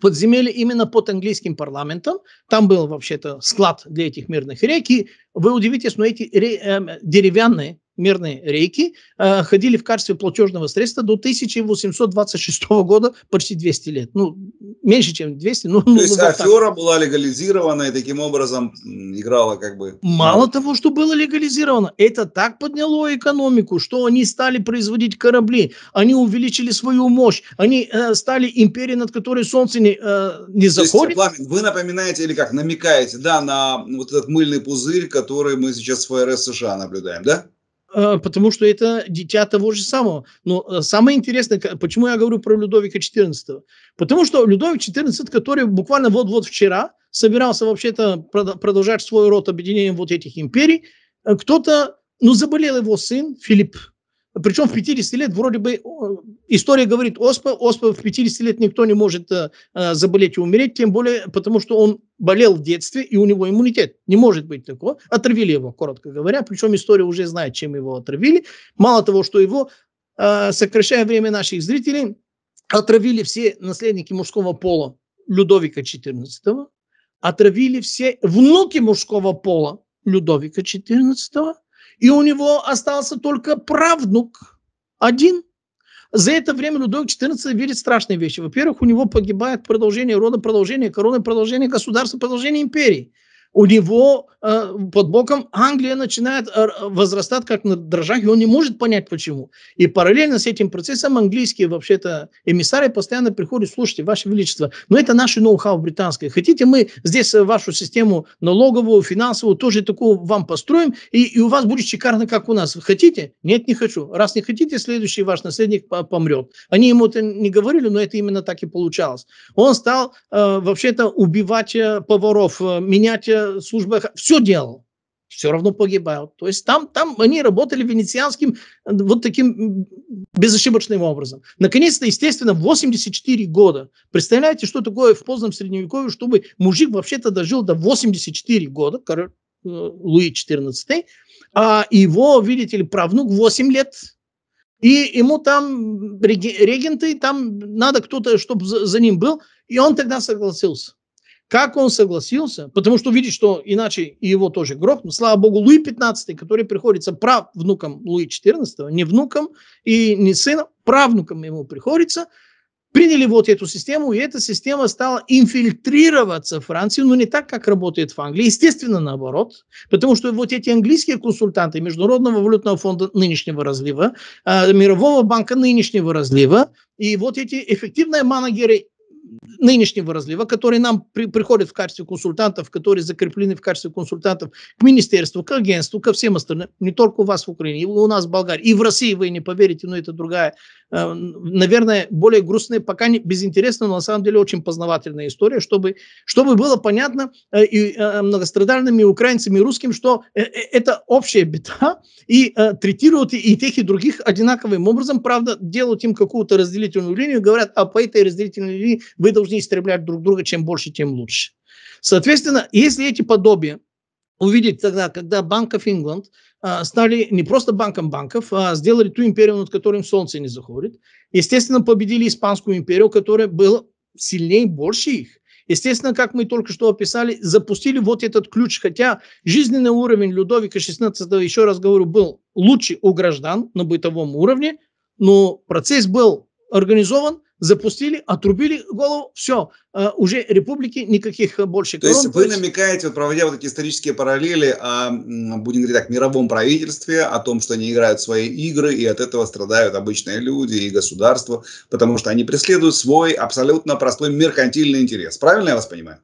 подземелье именно под английским парламентом. Там был вообще-то склад для этих мирных рек. И вы удивитесь, но эти ре, э, деревянные мирные рейки э, ходили в качестве платежного средства до 1826 года, почти 200 лет. Ну, меньше, чем 200. Ну, То ну, есть ну, афера так. была легализирована и таким образом играла как бы... Мало да. того, что было легализировано, это так подняло экономику, что они стали производить корабли, они увеличили свою мощь, они э, стали империей, над которой солнце не, э, не заходит. Есть, Пламен, вы напоминаете или как, намекаете, да, на вот этот мыльный пузырь, который мы сейчас в ФРС США наблюдаем, да? А, потому что это дитя того же самого. Но э, самое интересное, почему я говорю про Людовика XIV? Потому что Людовик XIV, который буквально вот-вот вчера собирался вообще-то продолжать свой род объединением вот этих империй, э, кто-то, ну, заболел его сын Филипп причем в 50 лет вроде бы история говорит оспа, оспа в 50 лет никто не может э, э, заболеть и умереть, тем более потому, что он болел в детстве и у него иммунитет. Не может быть такого. Отравили его, коротко говоря. Причем история уже знает, чем его отравили. Мало того, что его, э, сокращая время наших зрителей, отравили все наследники мужского пола Людовика XIV, отравили все внуки мужского пола Людовика XIV, и у него остался только правнук один. За это время Людовик XIV видит страшные вещи. Во-первых, у него погибает продолжение рода, продолжение короны, продолжение государства, продолжение империи у него э, под боком Англия начинает э, возрастать как на дрожжах, и он не может понять почему. И параллельно с этим процессом английские вообще-то эмиссары постоянно приходят, слушайте, Ваше Величество, но ну, это наше ноу-хау британское. Хотите, мы здесь э, вашу систему налоговую, финансовую тоже такую вам построим, и, и у вас будет шикарно, как у нас. Хотите? Нет, не хочу. Раз не хотите, следующий ваш наследник помрет. Они ему это не говорили, но это именно так и получалось. Он стал э, вообще-то убивать э, поваров, менять Службы все делал, все равно погибают. То есть там, там они работали венецианским э, вот таким безошибочным образом. Наконец-то, естественно, 84 года. Представляете, что такое в позднем средневековье, чтобы мужик вообще-то дожил до 84 года, король э, Луи XIV, а его, видите ли, правнук 8 лет и ему там регенты, там надо кто-то, чтобы за ним был. И он тогда согласился. Как он согласился? Потому что видит, что иначе и его тоже грохнут. Ну, слава богу, Луи XV, который приходится прав внуком Луи XIV, не внуком и не сыном, правнуком ему приходится, приняли вот эту систему, и эта система стала инфильтрироваться в Францию, но не так, как работает в Англии. Естественно, наоборот, потому что вот эти английские консультанты Международного валютного фонда нынешнего разлива, а, Мирового банка нынешнего разлива, и вот эти эффективные менеджеры нынешнего разлива, которые нам при, приходят в качестве консультантов, которые закреплены в качестве консультантов к министерству, к агентству, ко всем остальным, не только у вас в Украине, и у нас в Болгарии, и в России, вы не поверите, но это другая Эм, наверное, более грустные, пока не, безинтересная, но на самом деле очень познавательная история, чтобы, чтобы было понятно э, и э, многострадальными украинцами и русским, что э, это общая беда, и третируют и тех, и других одинаковым образом, правда, делают им какую-то разделительную линию, говорят, а по этой разделительной линии вы должны истреблять друг друга, чем больше, тем лучше. Соответственно, если эти подобия увидеть тогда, когда Банк of England а, стали не просто банком банков, а сделали ту империю, над которой солнце не заходит. Естественно, победили Испанскую империю, которая была сильнее и больше их. Естественно, как мы только что описали, запустили вот этот ключ, хотя жизненный уровень Людовика XVI, еще раз говорю, был лучше у граждан на бытовом уровне, но процесс был организован, запустили, отрубили голову, все, э, уже республики никаких больше. То есть вы намекаете, вот проводя вот эти исторические параллели, о, будем говорить так, мировом правительстве, о том, что они играют свои игры, и от этого страдают обычные люди и государство, потому что они преследуют свой абсолютно простой меркантильный интерес. Правильно я вас понимаю?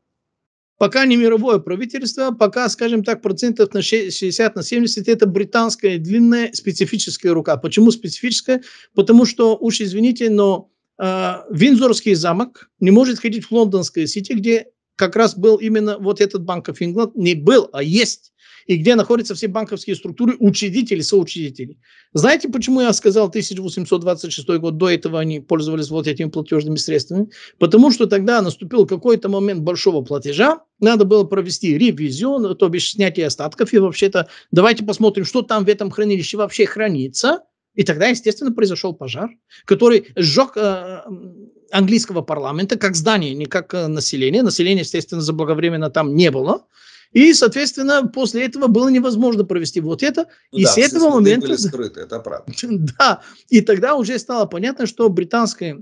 Пока не мировое правительство, пока, скажем так, процентов на 60, на 70 это британская длинная специфическая рука. Почему специфическая? Потому что, уж извините, но а, Винзорский замок не может ходить в лондонское сити, где как раз был именно вот этот Банк of England. Не был, а есть. И где находятся все банковские структуры, учредители, соучредители. Знаете, почему я сказал 1826 год, до этого они пользовались вот этими платежными средствами? Потому что тогда наступил какой-то момент большого платежа, надо было провести ревизию, то бишь снятие остатков, и вообще-то давайте посмотрим, что там в этом хранилище вообще хранится – и тогда, естественно, произошел пожар, который сжег э, английского парламента как здание, не как э, население. Населения, естественно, заблаговременно там не было. И, соответственно, после этого было невозможно провести вот это. Ну, и да, с этого момента... Были скрыты, это правда. Да. И тогда уже стало понятно, что британская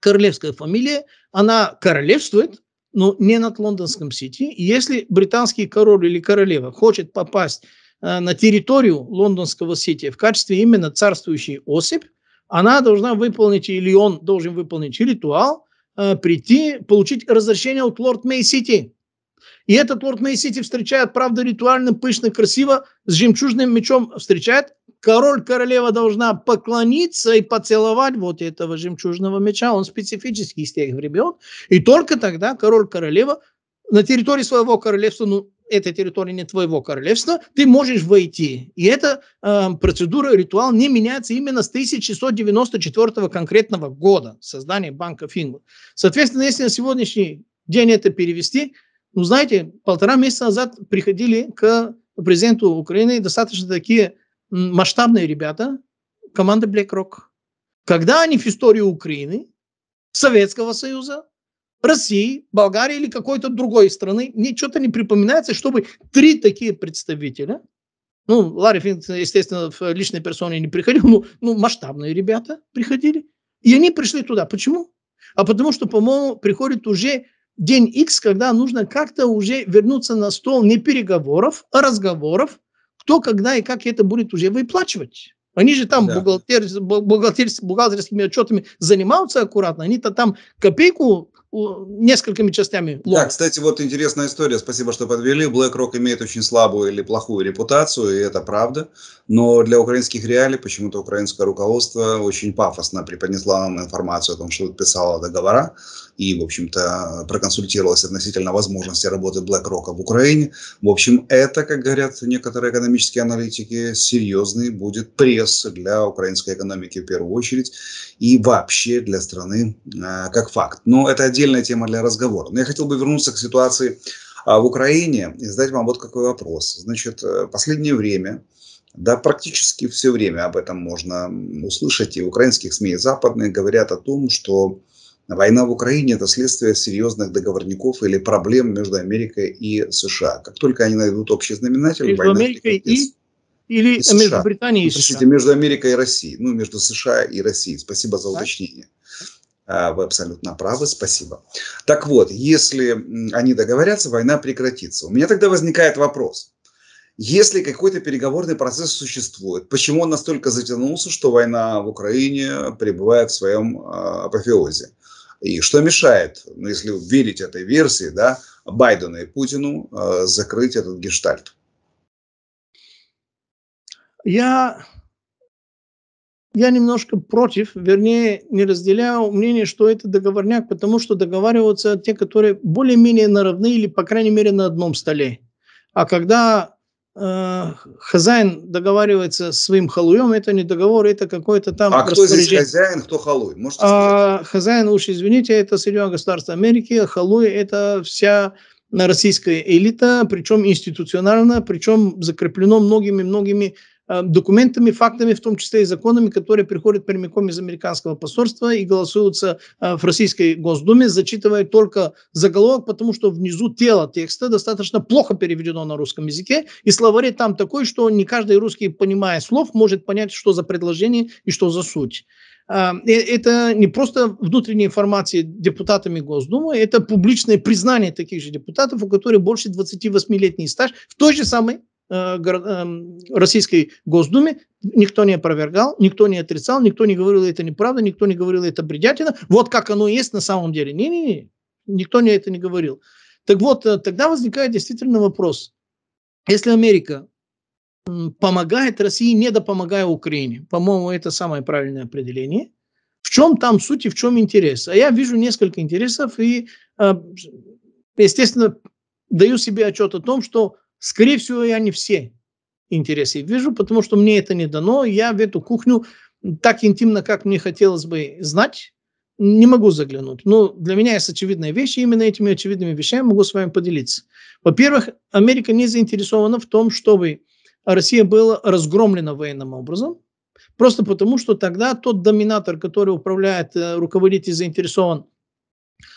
королевская фамилия, она королевствует, но не над лондонском сити. если британский король или королева хочет попасть Э, на территорию лондонского сити в качестве именно царствующей особь, она должна выполнить, или он должен выполнить ритуал, э, прийти, получить разрешение от лорд Мэй Сити. И этот лорд Мэй Сити встречает, правда, ритуально, пышно, красиво, с жемчужным мечом встречает. Король, королева должна поклониться и поцеловать вот этого жемчужного меча. Он специфический из тех времен. И только тогда король, королева на территории своего королевства, ну, эта территория не твоего королевства, ты можешь войти. И эта э, процедура, ритуал не меняется именно с 1694 конкретного года создания Банка Финга. Соответственно, если на сегодняшний день это перевести, ну, знаете, полтора месяца назад приходили к президенту Украины достаточно такие масштабные ребята, команда BlackRock. Когда они в историю Украины, Советского Союза, России, Болгарии или какой-то другой страны. Мне что-то не припоминается, чтобы три такие представителя, ну, Ларри Финт, естественно, в личной персоне не приходил, но ну, масштабные ребята приходили. И они пришли туда. Почему? А потому что, по-моему, приходит уже день X, когда нужно как-то уже вернуться на стол не переговоров, а разговоров, кто, когда и как это будет уже выплачивать. Они же там да. бухгалтер, бухгалтер, бухгалтерскими отчетами занимаются аккуратно, они-то там копейку несколькими частями. Лома. Да, кстати, вот интересная история. Спасибо, что подвели. BlackRock имеет очень слабую или плохую репутацию, и это правда. Но для украинских реалий почему-то украинское руководство очень пафосно преподнесло нам информацию о том, что писало договора и, в общем-то, проконсультировалась относительно возможности работы BlackRock в Украине. В общем, это, как говорят некоторые экономические аналитики, серьезный будет пресс для украинской экономики в первую очередь и вообще для страны э, как факт. Но это отдельная тема для разговора. Но я хотел бы вернуться к ситуации а, в Украине и задать вам вот какой вопрос. Значит, э, последнее время, да, практически все время об этом можно услышать, и украинских СМИ, и западных говорят о том, что Война в Украине – это следствие серьезных договорников или проблем между Америкой и США. Как только они найдут общий знаменатель, между война Америкой и или и США. между Британией ну, и США? между Америкой и Россией. Ну, между США и Россией. Спасибо за уточнение. А, вы абсолютно правы, спасибо. Так вот, если они договорятся, война прекратится. У меня тогда возникает вопрос. Если какой-то переговорный процесс существует, почему он настолько затянулся, что война в Украине пребывает в своем а, апофеозе? И что мешает, ну, если верить этой версии, да, Байдену и Путину э, закрыть этот гештальт? Я, я немножко против, вернее, не разделяю мнение, что это договорняк, потому что договариваются те, которые более-менее наравны или, по крайней мере, на одном столе. А когда хозяин договаривается с своим халуем, это не договор, это какой-то там... А кто здесь хозяин, кто халуй? а, хозяин, уж извините, это Соединенные государство Америки, а халуй – это вся российская элита, причем институционально, причем закреплено многими-многими а, документами, фактами, в том числе и законами, которые приходят прямиком из американского посольства и голосуются а, в Российской Госдуме, зачитывая только заголовок, потому что внизу тело текста достаточно плохо переведено на русском языке, и словарь там такой, что не каждый русский, понимая слов, может понять, что за предложение и что за суть. А, это не просто внутренняя информация депутатами Госдумы, это публичное признание таких же депутатов, у которых больше 28-летний стаж в той же самой Э, эм, российской Госдуме, никто не опровергал, никто не отрицал, никто не говорил, это неправда, никто не говорил, это бредятина, вот как оно есть на самом деле. Не-не-не, никто не это не говорил. Так вот, э, тогда возникает действительно вопрос. Если Америка помогает России, не допомогая Украине, по-моему, это самое правильное определение, в чем там суть и в чем интерес? А я вижу несколько интересов и, э, естественно, даю себе отчет о том, что Скорее всего, я не все интересы вижу, потому что мне это не дано. Я в эту кухню так интимно, как мне хотелось бы знать, не могу заглянуть. Но ну, для меня есть очевидные вещи, именно этими очевидными вещами могу с вами поделиться. Во-первых, Америка не заинтересована в том, чтобы Россия была разгромлена военным образом, просто потому, что тогда тот доминатор, который управляет, э, руководитель заинтересован,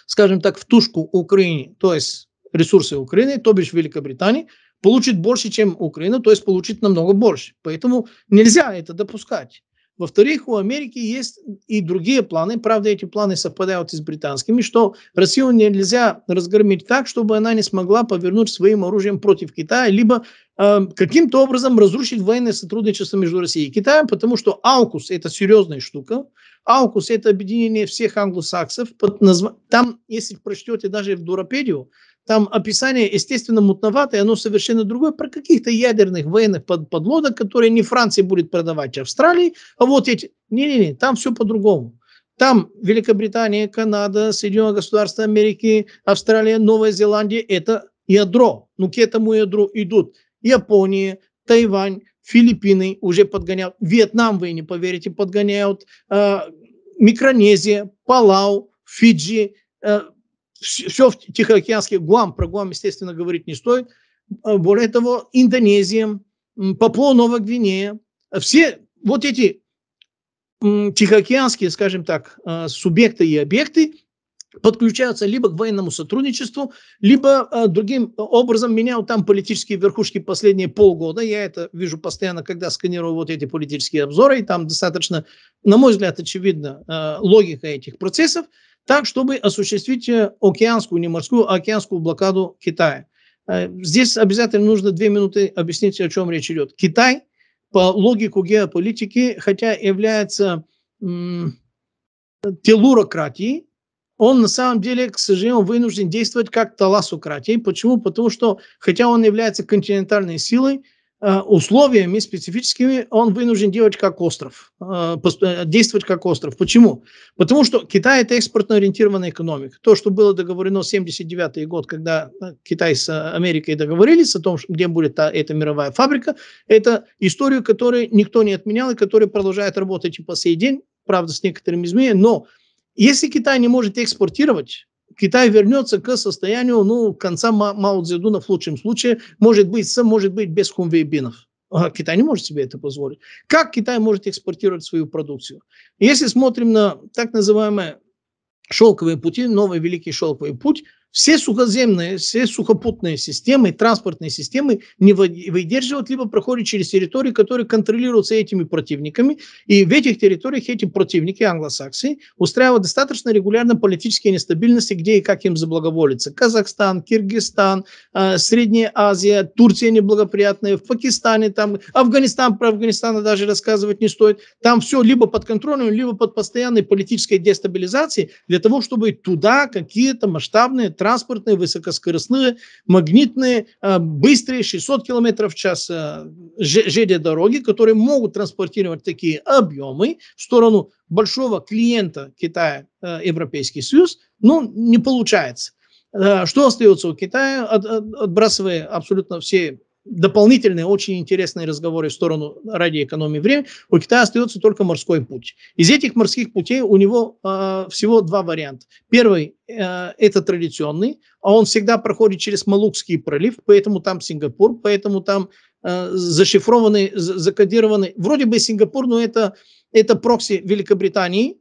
скажем так, в тушку Украины, то есть ресурсы Украины, то бишь Великобритании, получит больше, чем Украина, то есть получит намного больше. Поэтому нельзя это допускать. Во-вторых, у Америки есть и другие планы, правда, эти планы совпадают с британскими, что Россию нельзя разгромить так, чтобы она не смогла повернуть своим оружием против Китая, либо э, каким-то образом разрушить военное сотрудничество между Россией и Китаем, потому что Аукус – это серьезная штука, Аукус – это объединение всех англосаксов, под назв... там, если прочтете даже в Дуропедию, там описание, естественно, мутноватое, оно совершенно другое, про каких-то ядерных военных под, подлодок, которые не Франция будет продавать а Австралии, а вот эти... Не-не-не, там все по-другому. Там Великобритания, Канада, Соединенные Государства Америки, Австралия, Новая Зеландия – это ядро. Ну, к этому ядру идут Япония, Тайвань, Филиппины уже подгоняют, Вьетнам, вы не поверите, подгоняют, а, Микронезия, Палау, Фиджи, а, все в Тихоокеанске, Гуам, про Гуам, естественно, говорить не стоит. А, более того, Индонезия, Папуа, Новая Гвинея, все вот эти тихоокеанские, скажем так, а, субъекты и объекты подключаются либо к военному сотрудничеству, либо а, другим образом меняют там политические верхушки последние полгода. Я это вижу постоянно, когда сканирую вот эти политические обзоры, и там достаточно, на мой взгляд, очевидна логика этих процессов так, чтобы осуществить э, океанскую, не морскую, а океанскую блокаду Китая. Э, здесь обязательно нужно две минуты объяснить, о чем речь идет. Китай по логику геополитики, хотя является телурократией, он на самом деле, к сожалению, вынужден действовать как таласократия. Почему? Потому что, хотя он является континентальной силой, Э, условиями специфическими он вынужден делать как остров, э, э, действовать как остров. Почему? Потому что Китай – это экспортно-ориентированная экономика. То, что было договорено в 79 год, когда Китай с Америкой договорились о том, где будет та, эта мировая фабрика, это историю, которую никто не отменял и которая продолжает работать и по сей день, правда, с некоторыми изменениями. Но если Китай не может экспортировать, Китай вернется к состоянию, ну, конца Ма- Мао Цзэдуна в лучшем случае, может быть, сам, может быть, без хунвейбинов. А Китай не может себе это позволить. Как Китай может экспортировать свою продукцию? Если смотрим на так называемые шелковые пути, новый великий шелковый путь – все сухоземные, все сухопутные системы, транспортные системы не выдерживают, либо проходят через территории, которые контролируются этими противниками. И в этих территориях эти противники, англосаксы, устраивают достаточно регулярно политические нестабильности, где и как им заблаговолится. Казахстан, Киргизстан, э, Средняя Азия, Турция неблагоприятная, в Пакистане, там, Афганистан, про Афганистана даже рассказывать не стоит. Там все либо под контролем, либо под постоянной политической дестабилизацией для того, чтобы туда какие-то масштабные транспортные, высокоскоростные, магнитные, э, быстрые, 600 км в час э, ЖД-дороги, которые могут транспортировать такие объемы в сторону большого клиента Китая, э, Европейский Союз, ну, не получается. Что остается у Китая, отбрасывая абсолютно все дополнительные очень интересные разговоры в сторону ради экономии времени, у Китая остается только морской путь. Из этих морских путей у него э, всего два варианта. Первый э, – это традиционный, а он всегда проходит через Малукский пролив, поэтому там Сингапур, поэтому там э, зашифрованный, закодированный. Вроде бы Сингапур, но это, это прокси Великобритании –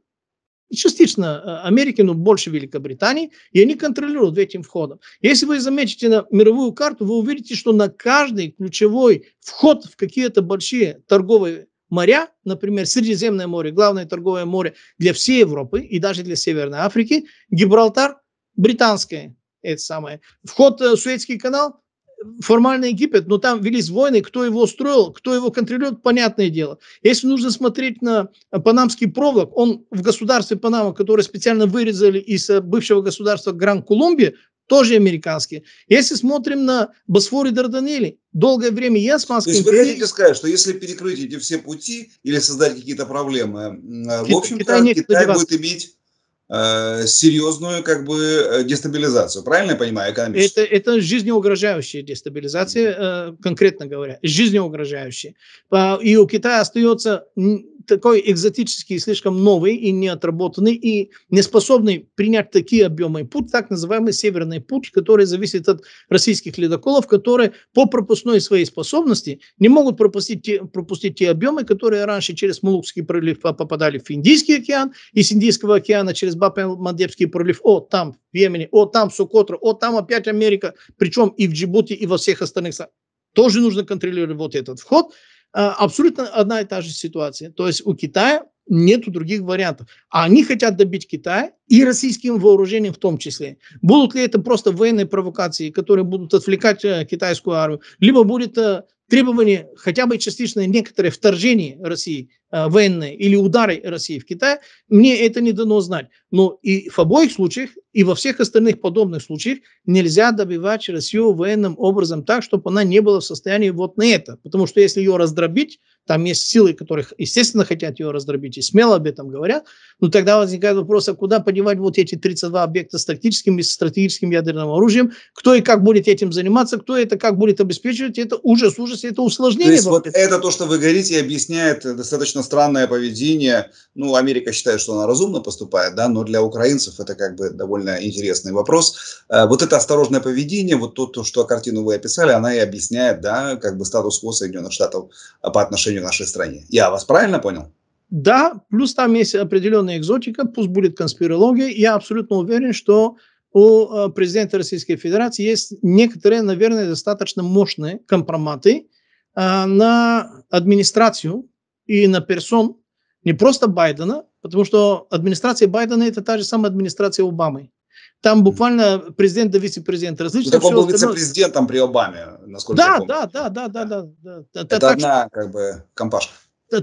частично э, Америки, но больше Великобритании, и они контролируют этим входом. Если вы заметите на мировую карту, вы увидите, что на каждый ключевой вход в какие-то большие торговые моря, например, Средиземное море, главное торговое море для всей Европы и даже для Северной Африки, Гибралтар, британское это самое. Вход э, в Суэцкий канал, формально Египет, но там велись войны, кто его устроил, кто его контролирует, понятное дело. Если нужно смотреть на панамский проволок, он в государстве Панама, которое специально вырезали из э, бывшего государства Гран-Колумбия, тоже американские. Если смотрим на Босфор и Дарданели, долгое время я с Москвы... То есть вы хотите сказать, что если перекрыть эти все пути или создать какие-то проблемы, в общем-то Китай, Китай будет иметь Э, серьезную как бы э, дестабилизацию. Правильно я понимаю экономически? Это, это жизнеугрожающая дестабилизация, э, конкретно говоря, жизнеугрожающая. И у Китая остается такой экзотический, слишком новый и неотработанный, и не способный принять такие объемы путь, так называемый северный путь, который зависит от российских ледоколов, которые по пропускной своей способности не могут пропустить те, пропустить те объемы, которые раньше через Мулукский пролив попадали в Индийский океан, и с Индийского океана через Бапен-Мандебский пролив, о, там в Йемене, о, там Сукотра, о, там опять Америка, причем и в Джибути, и во всех остальных тоже нужно контролировать вот этот вход. А, абсолютно одна и та же ситуация. То есть у Китая нет других вариантов. А они хотят добить Китай и российским вооружением в том числе. Будут ли это просто военные провокации, которые будут отвлекать э, китайскую армию, либо будет э, требование хотя бы частично некоторое вторжение России э, военной или удары России в Китай, мне это не дано знать. Но и в обоих случаях, и во всех остальных подобных случаях нельзя добивать Россию военным образом так, чтобы она не была в состоянии вот на это. Потому что если ее раздробить, там есть силы, которых, естественно, хотят ее раздробить и смело об этом говорят. Но тогда возникает вопрос, а куда подевать вот эти 32 объекта с тактическим и стратегическим ядерным оружием? Кто и как будет этим заниматься? Кто это как будет обеспечивать? Это ужас, ужас, это усложнение. То есть вот это то, что вы говорите, объясняет достаточно странное поведение. Ну, Америка считает, что она разумно поступает, да, но для украинцев это как бы довольно интересный вопрос. Э, вот это осторожное поведение, вот то, что картину вы описали, она и объясняет, да, как бы статус-кво Соединенных Штатов а, по отношению в нашей стране. Я вас правильно понял? Да, плюс там есть определенная экзотика, пусть будет конспирология. Я абсолютно уверен, что у э, президента Российской Федерации есть некоторые, наверное, достаточно мощные компроматы э, на администрацию и на персон, не просто Байдена, потому что администрация Байдена – это та же самая администрация Обамы. Там буквально президент до вице-президента различных. Так он был вице-президентом при Обаме, насколько да, я помню. Да, да, да, да, да, да. Это так, одна как бы компашка.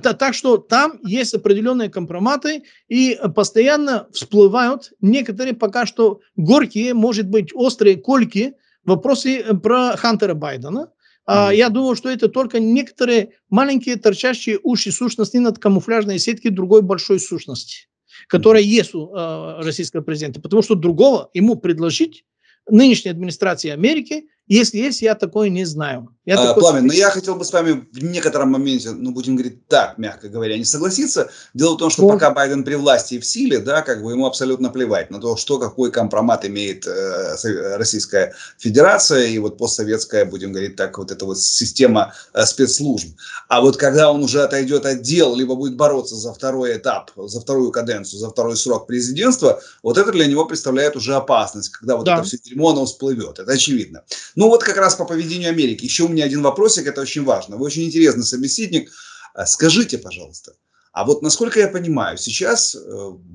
Так что там есть определенные компроматы, и постоянно всплывают некоторые пока что горькие, может быть, острые кольки вопросы э, про Хантера Байдена. Mm-hmm. Я думаю, что это только некоторые маленькие торчащие уши сущности над камуфляжной сеткой другой большой сущности которая есть у э, российского президента, потому что другого ему предложить нынешней администрации Америки если есть, я такое не знаю. Я а, такой... Пламен, но ну, я хотел бы с вами в некотором моменте, ну, будем говорить так, мягко говоря, не согласиться. Дело в том, что Он... пока Байден при власти и в силе, да, как бы ему абсолютно плевать на то, что, какой компромат имеет э, Российская Федерация и вот постсоветская, будем говорить так, вот эта вот система э, спецслужб. А вот когда он уже отойдет от дел, либо будет бороться за второй этап, за вторую каденцию, за второй срок президентства, вот это для него представляет уже опасность, когда вот да. это все дерьмо, оно всплывет, это очевидно. Ну вот как раз по поведению Америки. Еще у меня один вопросик, это очень важно. Вы очень интересный собеседник. Э, скажите, пожалуйста, а вот насколько я понимаю, сейчас э,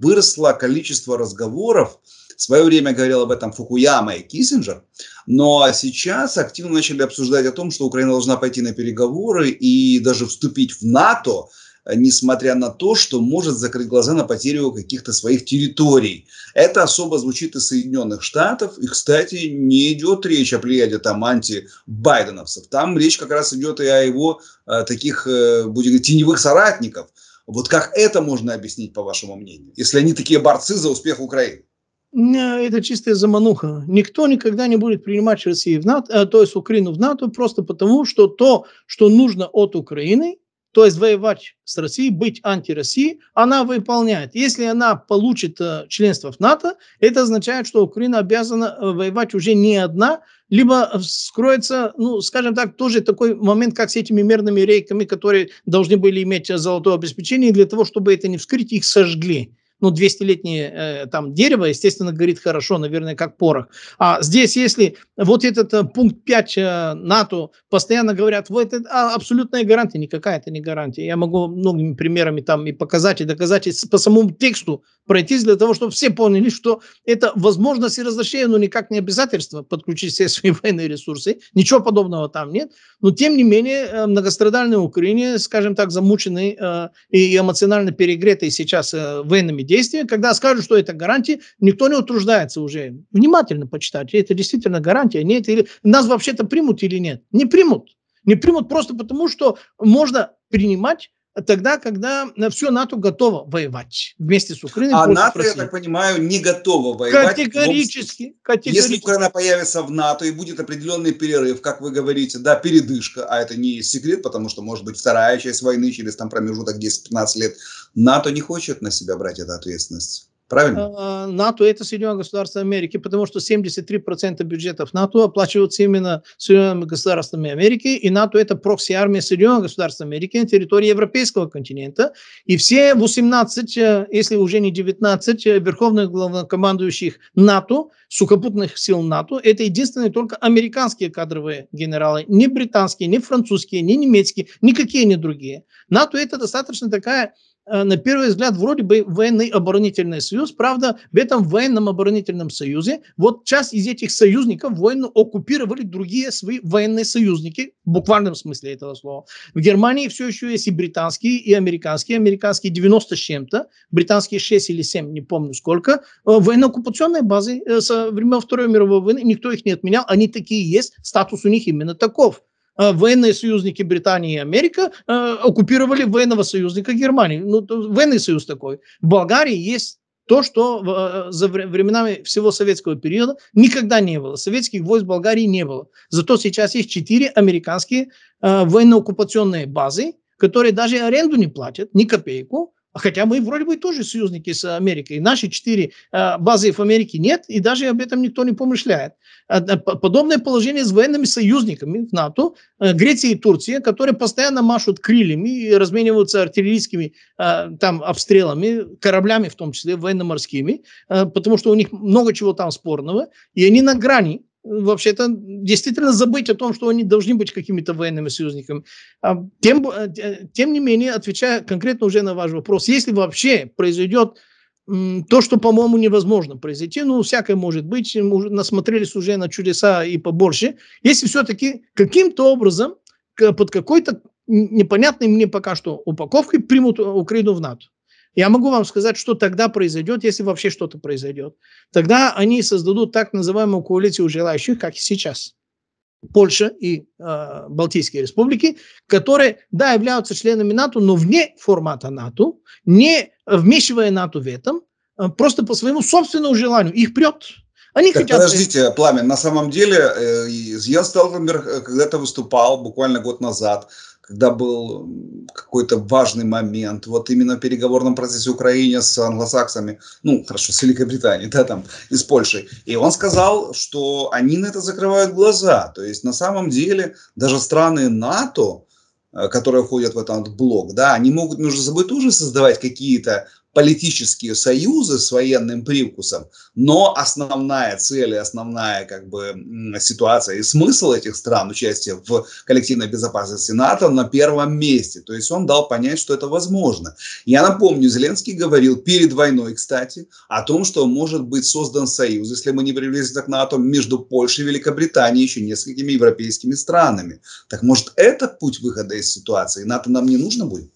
выросло количество разговоров, в свое время говорил об этом Фукуяма и Киссинджер, но сейчас активно начали обсуждать о том, что Украина должна пойти на переговоры и даже вступить в НАТО, Э, несмотря на то, что может закрыть глаза на потерю каких-то своих территорий. Это особо звучит из Соединенных Штатов, и, кстати, не идет речь о плеяде там анти-байденовцев. Там речь как раз идет и о его э, таких, э, будем говорить, теневых соратников. Вот как это можно объяснить, по вашему мнению, если они такие борцы за успех Украины? Э, это чистая замануха. Никто никогда не будет принимать Россию в НАТО, э, то есть Украину в НАТО просто потому, что то, что нужно от Украины, то есть воевать с Россией, быть анти-России, она выполняет. Если она получит э, членство в НАТО, это означает, что Украина обязана э, воевать уже не одна, либо скроется, ну, скажем так, тоже такой момент, как с этими мирными рейками, которые должны были иметь э, золотое обеспечение, для того, чтобы это не вскрыть, их сожгли ну, 200-летнее э, там дерево, естественно, горит хорошо, наверное, как порох. А здесь, если вот этот э, пункт 5 э, НАТО постоянно говорят, вот это а, абсолютная гарантия, никакая это не гарантия. Я могу многими примерами там и показать, и доказать, и по самому тексту пройтись для того, чтобы все поняли, что это возможность и разрешение, но никак не обязательство подключить все свои военные ресурсы. Ничего подобного там нет. Но, тем не менее, многострадальная Украина, скажем так, замученной э, и эмоционально перегретой сейчас э, военными действиями, действия, когда скажут, что это гарантия, никто не утруждается уже. Внимательно почитать, это действительно гарантия, нет, или нас вообще-то примут или нет. Не примут. Не примут просто потому, что можно принимать тогда, когда на все НАТО готово воевать вместе с Украиной. А НАТО, России. я так понимаю, не готово воевать. Категорически, категорически. Если Украина появится в НАТО и будет определенный перерыв, как вы говорите, да, передышка, а это не секрет, потому что, может быть, вторая часть войны через там промежуток 10-15 лет, НАТО не хочет на себя брать эту ответственность. Правильно? А, НАТО – это Соединенные Государства Америки, потому что 73% бюджетов НАТО оплачиваются именно Соединенными Государствами Америки, и НАТО – это прокси-армия Соединенных Государств Америки на территории Европейского континента. И все 18, э, если уже не 19, э, верховных главнокомандующих НАТО, сухопутных сил НАТО, это единственные только американские кадровые генералы, не британские, не французские, не немецкие, никакие не другие. НАТО – это достаточно такая Э, на первый взгляд, вроде бы военный оборонительный союз, правда, в этом военном оборонительном союзе, вот часть из этих союзников войну оккупировали другие свои военные союзники, в буквальном смысле этого слова. В Германии все еще есть и британские, и американские, американские 90 с чем-то, британские 6 или 7, не помню сколько, э, военно-оккупационные базы э, со времен Второй мировой войны, никто их не отменял, они такие есть, статус у них именно таков – Э, военные союзники Британии и Америка э, оккупировали военного союзника Германии. Ну, то, военный союз такой. В Болгарии есть то, что э, за временами всего советского периода никогда не было. Советских войск в Болгарии не было. Зато сейчас есть четыре американские э, военно-оккупационные базы, которые даже аренду не платят, ни копейку, а хотя мы вроде бы тоже союзники с Америкой. Наши четыре а, базы в Америке нет, и даже об этом никто не помышляет. Э, подобное положение с военными союзниками в НАТО, э, Греция и Турция, которые постоянно машут крыльями и размениваются артиллерийскими а, там, обстрелами, кораблями в том числе, военно-морскими, э, потому что у них много чего там спорного, и они на грани вообще-то действительно забыть о том, что они должны быть какими-то военными союзниками. А, тем, э, тем не менее, отвечая конкретно уже на ваш вопрос, если вообще произойдет то, что, по-моему, невозможно произойти, ну, всякое может быть, мы насмотрелись уже на чудеса и побольше, если все-таки каким-то образом под какой-то непонятной мне пока что упаковкой примут Украину в НАТО. Я могу вам сказать, что тогда произойдет, если вообще что-то произойдет. Тогда они создадут так называемую коалицию желающих, как и сейчас. Польша и э, Балтийские республики, которые, да, являются членами НАТО, но вне формата НАТО, не вмешивая НАТО в этом, э, просто по своему собственному желанию их прет. Они так, хотят... Подождите, Пламен, на самом деле э, Ян Сталкерберг э, когда-то выступал, буквально год назад, когда был какой-то важный момент, вот именно в переговорном процессе Украины с англосаксами, ну, хорошо, с Великобританией, да, там, и с Польшей. И он сказал, что они на это закрывают глаза. То есть, на самом деле, даже страны НАТО, э, которые входят в этот блок, да, они могут между собой тоже создавать какие-то политические союзы с военным привкусом, но основная цель и основная как бы ситуация и смысл этих стран участия в коллективной безопасности НАТО на первом месте. То есть он дал понять, что это возможно. Я напомню, Зеленский говорил перед войной, кстати, о том, что может быть создан союз, если мы не приблизимся к НАТО, между Польшей и Великобританией, еще несколькими европейскими странами. Так может это путь выхода из ситуации? НАТО нам не нужно будет?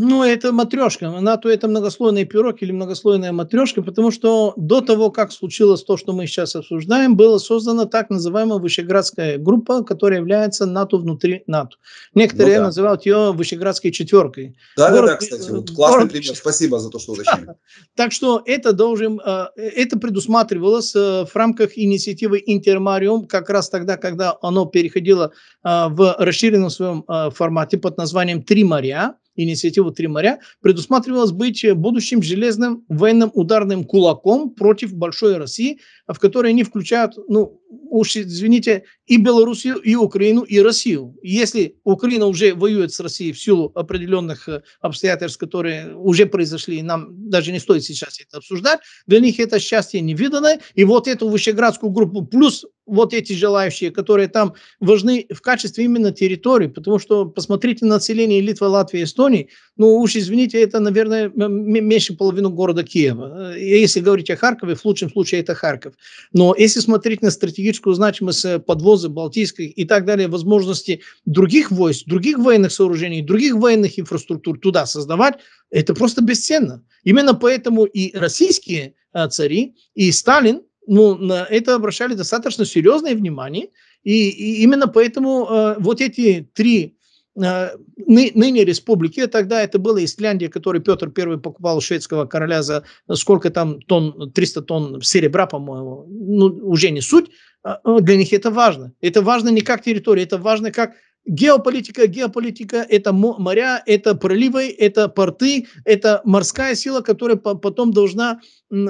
Ну, это матрешка. НАТО это многослойный пирог или многослойная матрешка, потому что до того, как случилось то, что мы сейчас обсуждаем, была создана так называемая Вышеградская группа, которая является НАТО внутри НАТО. Некоторые ну, да. называют ее Вышеградской четверкой. Да, город, да, да, кстати. Вот классный город... пример. Спасибо за то, что уточнили. Так что это должен, э, это предусматривалось э, в рамках инициативы Интермариум как раз тогда, когда оно переходило э, в расширенном своем формате под названием «Три моря» инициативу «Три моря» предусматривалось быть будущим железным военным ударным кулаком против большой России, в которой они включают, ну, уж извините, и Белоруссию, и Украину, и Россию. Если Украина уже воюет с Россией в силу определенных э, обстоятельств, которые уже произошли, и нам даже не стоит сейчас это обсуждать, для них это счастье невиданное. И вот эту Вышеградскую группу плюс вот эти желающие, которые там важны в качестве именно территории, потому что посмотрите на население Литвы, Латвии, Эстонии, ну уж извините, это, наверное, меньше половины города Киева. Э, если говорить о Харькове, в лучшем случае это Харьков. Но если смотреть на стратегическую значимость э, подвоза Балтийской и так далее, возможности других войск, других военных сооружений, других военных инфраструктур туда создавать, это просто бесценно. Именно поэтому и российские э, цари, и Сталин ну, на это обращали достаточно серьезное внимание, и, и именно поэтому э, вот эти три э, ны, ныне республики, тогда это была Исландия, которую Петр I покупал у шведского короля за э, сколько там тонн, 300 тонн серебра, по-моему, ну, уже не суть, а, а, для них это важно. Это важно не как территория, это важно как Геополитика, геополитика – это моря, это проливы, это порты, это морская сила, которая потом должна,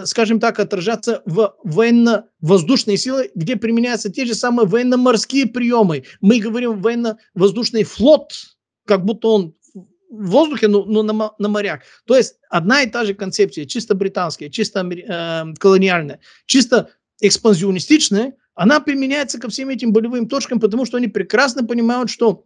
скажем так, отражаться в военно воздушные силы, где применяются те же самые военно-морские приемы. Мы говорим военно-воздушный флот, как будто он в воздухе, но, но на, на морях. То есть одна и та же концепция, чисто британская, чисто э, колониальная, чисто экспансионистичная – она применяется ко всем этим болевым точкам, потому что они прекрасно понимают, что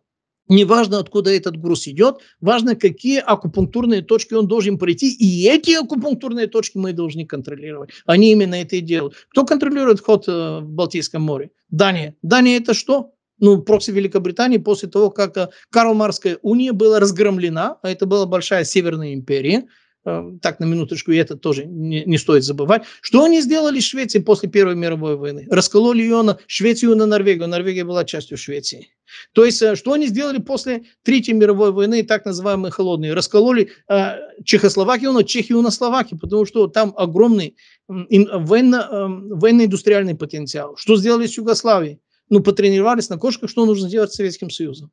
Неважно, откуда этот груз идет, важно, какие акупунктурные точки он должен пройти. И эти акупунктурные точки мы должны контролировать. Они именно это и делают. Кто контролирует ход э, в Балтийском море? Дания. Дания это что? ну, прокси Великобритании после того, как э, Карл Марская уния была разгромлена, а это была большая Северная империя, Эм, так на минуточку, и это тоже не, не стоит забывать. Что они сделали в Швеции после Первой мировой войны? Раскололи ее на Швецию на Норвегию. Норвегия была частью Швеции. То есть, э, что они сделали после Третьей мировой войны, так называемые холодные? Раскололи э, Чехословакию на Чехию на Словакию, потому что там огромный э, военно, э, эм, военно-индустриальный потенциал. Что сделали с Югославией? Ну, потренировались на кошках, что нужно сделать с Советским Союзом.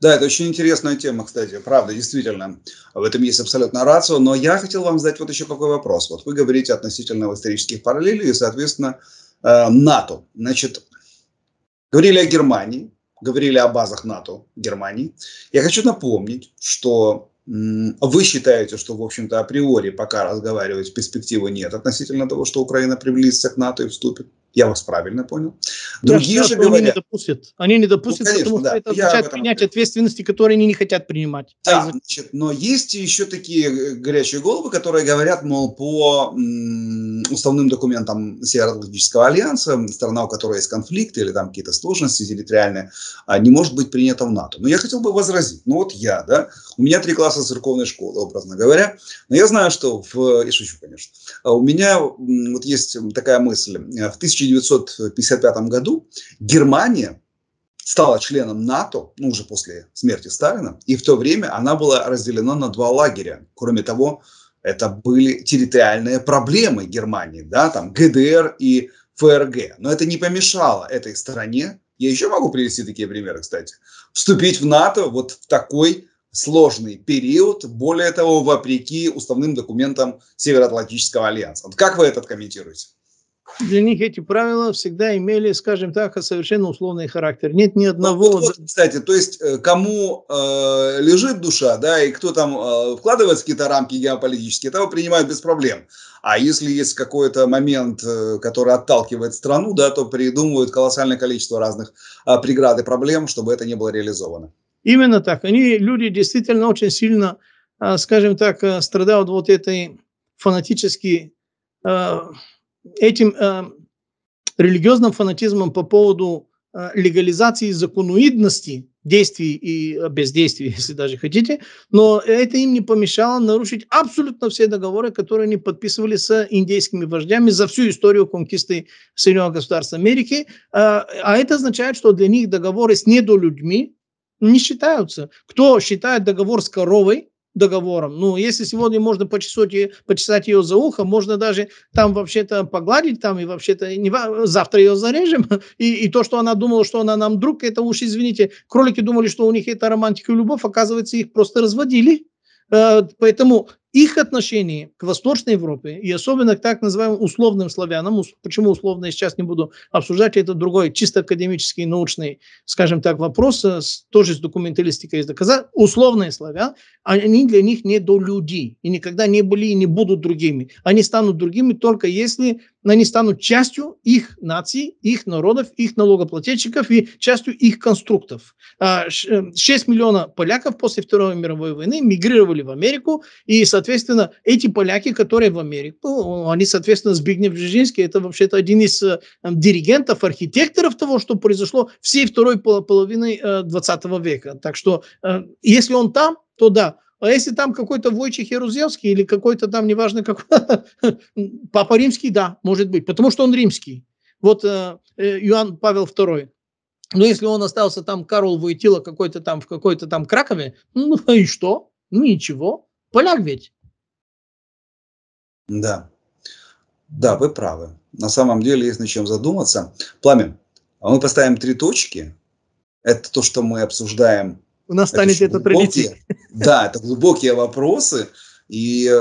Да, это очень интересная тема, кстати, правда, действительно. В этом есть абсолютно рацио, но я хотел вам задать вот еще какой вопрос. Вот вы говорите относительно исторических параллелей и, соответственно, э, НАТО. Значит, говорили о Германии, говорили о базах НАТО Германии. Я хочу напомнить, что вы считаете, что, в общем-то, априори пока разговаривать перспективы нет относительно того, что Украина приблизится к НАТО и вступит я вас правильно понял. Другие да, же говорят... Они не допустят, они не допустят ну, конечно, потому да. что это означает этом... принятие ответственности, которые они не хотят принимать. Да, а значит, но есть еще такие э, горячие головы, которые говорят, мол, по уставным документам Североатлантического альянса, страна, у которой есть конфликт или там какие-то сложности территориальные, а, не может быть принята в НАТО. Но я хотел бы возразить. Ну вот я, да, у меня три класса церковной школы, образно говоря, но я знаю, что в... И э, шучу, конечно. А у меня вот есть такая мысль. Э, в 1000 1955 году Германия стала членом НАТО, ну, уже после смерти Сталина, и в то время она была разделена на два лагеря. Кроме того, это были территориальные проблемы Германии, да, там ГДР и ФРГ. Но это не помешало этой стране, я еще могу привести такие примеры, кстати, вступить в НАТО вот в такой сложный период, более того, вопреки уставным документам Североатлантического альянса. Вот как вы это комментируете? для них эти правила всегда имели, скажем так, совершенно условный характер. Нет ни ну, одного. Вот, вот, вот, кстати, то есть э, кому э, лежит душа, да, и кто там э, вкладывает какие-то рамки геополитические, того принимают без проблем. А если есть какой-то момент, э, который отталкивает страну, да, то придумывают колоссальное количество разных э, преград и проблем, чтобы это не было реализовано. Именно так. Они люди действительно очень сильно, э, скажем так, э, страдают вот этой фанатически э, этим э, религиозным фанатизмом по поводу э, легализации законуидности действий и э, бездействий, если даже хотите, но это им не помешало нарушить абсолютно все договоры, которые они подписывали с индейскими вождями за всю историю конкисты Соединенных Государств Америки. А, а это означает, что для них договоры с недолюдьми не считаются. Кто считает договор с коровой, договором. Ну, если сегодня можно почесать ее, почесать ее за ухо, можно даже там вообще-то погладить там и вообще-то не, завтра ее зарежем. И, и то, что она думала, что она нам друг, это уж извините. Кролики думали, что у них это романтика и любовь, оказывается, их просто разводили. Э, поэтому их отношение к Восточной Европе и особенно к так называемым условным славянам, почему условно я сейчас не буду обсуждать, это другой чисто академический, научный, скажем так, вопрос, э, тоже с документалистикой из доказа. условные славяне они для них не до людей и никогда не были и не будут другими. Они станут другими только если они станут частью их наций, их народов, их налогоплательщиков и частью их конструктов. 6 а, э, миллионов поляков после Второй мировой войны мигрировали в Америку, и, соответственно, эти поляки, которые в Америку, они, соответственно, Збигнев Бжезинский, это вообще-то один из э, диригентов, архитекторов того, что произошло всей второй половины 20 э, века. Так что, если он там, то да, а если там какой-то Войчих Ярузельский или какой-то там, неважно как, Папа Римский, да, может быть, потому что он римский. Вот э, э, Иоанн Павел II. Но если он остался там, Карл Войтила какой-то там в какой-то там Кракове, ну и что? Ну, ничего. Поляк ведь. Да. Да, вы правы. На самом деле есть над чем задуматься. Пламен, а мы поставим три точки. Это то, что мы обсуждаем у нас станет это, это традицией. Да, это глубокие вопросы. И э,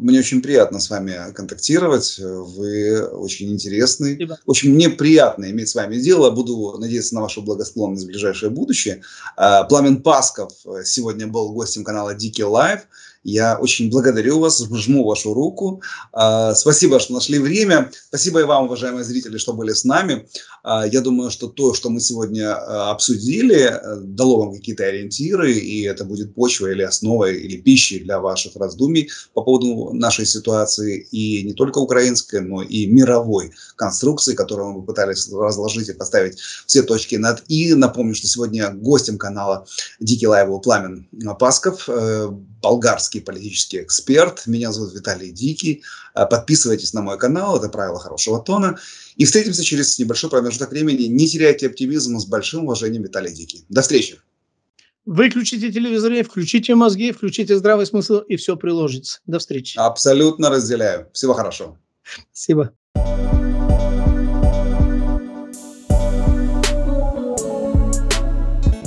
мне очень приятно с вами контактировать. Вы очень интересны. Спасибо. Очень мне приятно иметь с вами дело. Буду надеяться на вашу благосклонность в ближайшее будущее. А, Пламен Пасков э, сегодня был гостем канала Дикий Лайв. Я очень благодарю вас, жму вашу руку. А, спасибо, что нашли время. Спасибо и вам, уважаемые зрители, что были с нами. А, я думаю, что то, что мы сегодня а, обсудили, э, дало вам какие-то ориентиры, и это будет почва или основа, или пищей для ваших раздумий по поводу нашей ситуации, и не только украинской, но и мировой конструкции, которую мы пытались разложить и поставить все точки над «и». Напомню, что сегодня гостем канала «Дикий Лайв» Пламен Пасков, э, болгарский датский политический эксперт. Меня зовут Виталий Дикий. Э, подписывайтесь на мой канал, это правило хорошего тона. И встретимся через небольшой промежуток времени. Не теряйте оптимизм. С большим уважением, Виталий Дикий. До встречи. Выключите телевизоры, включите мозги, включите здравый смысл, и все приложится. До встречи. Абсолютно разделяю. Всего хорошего. Спасибо.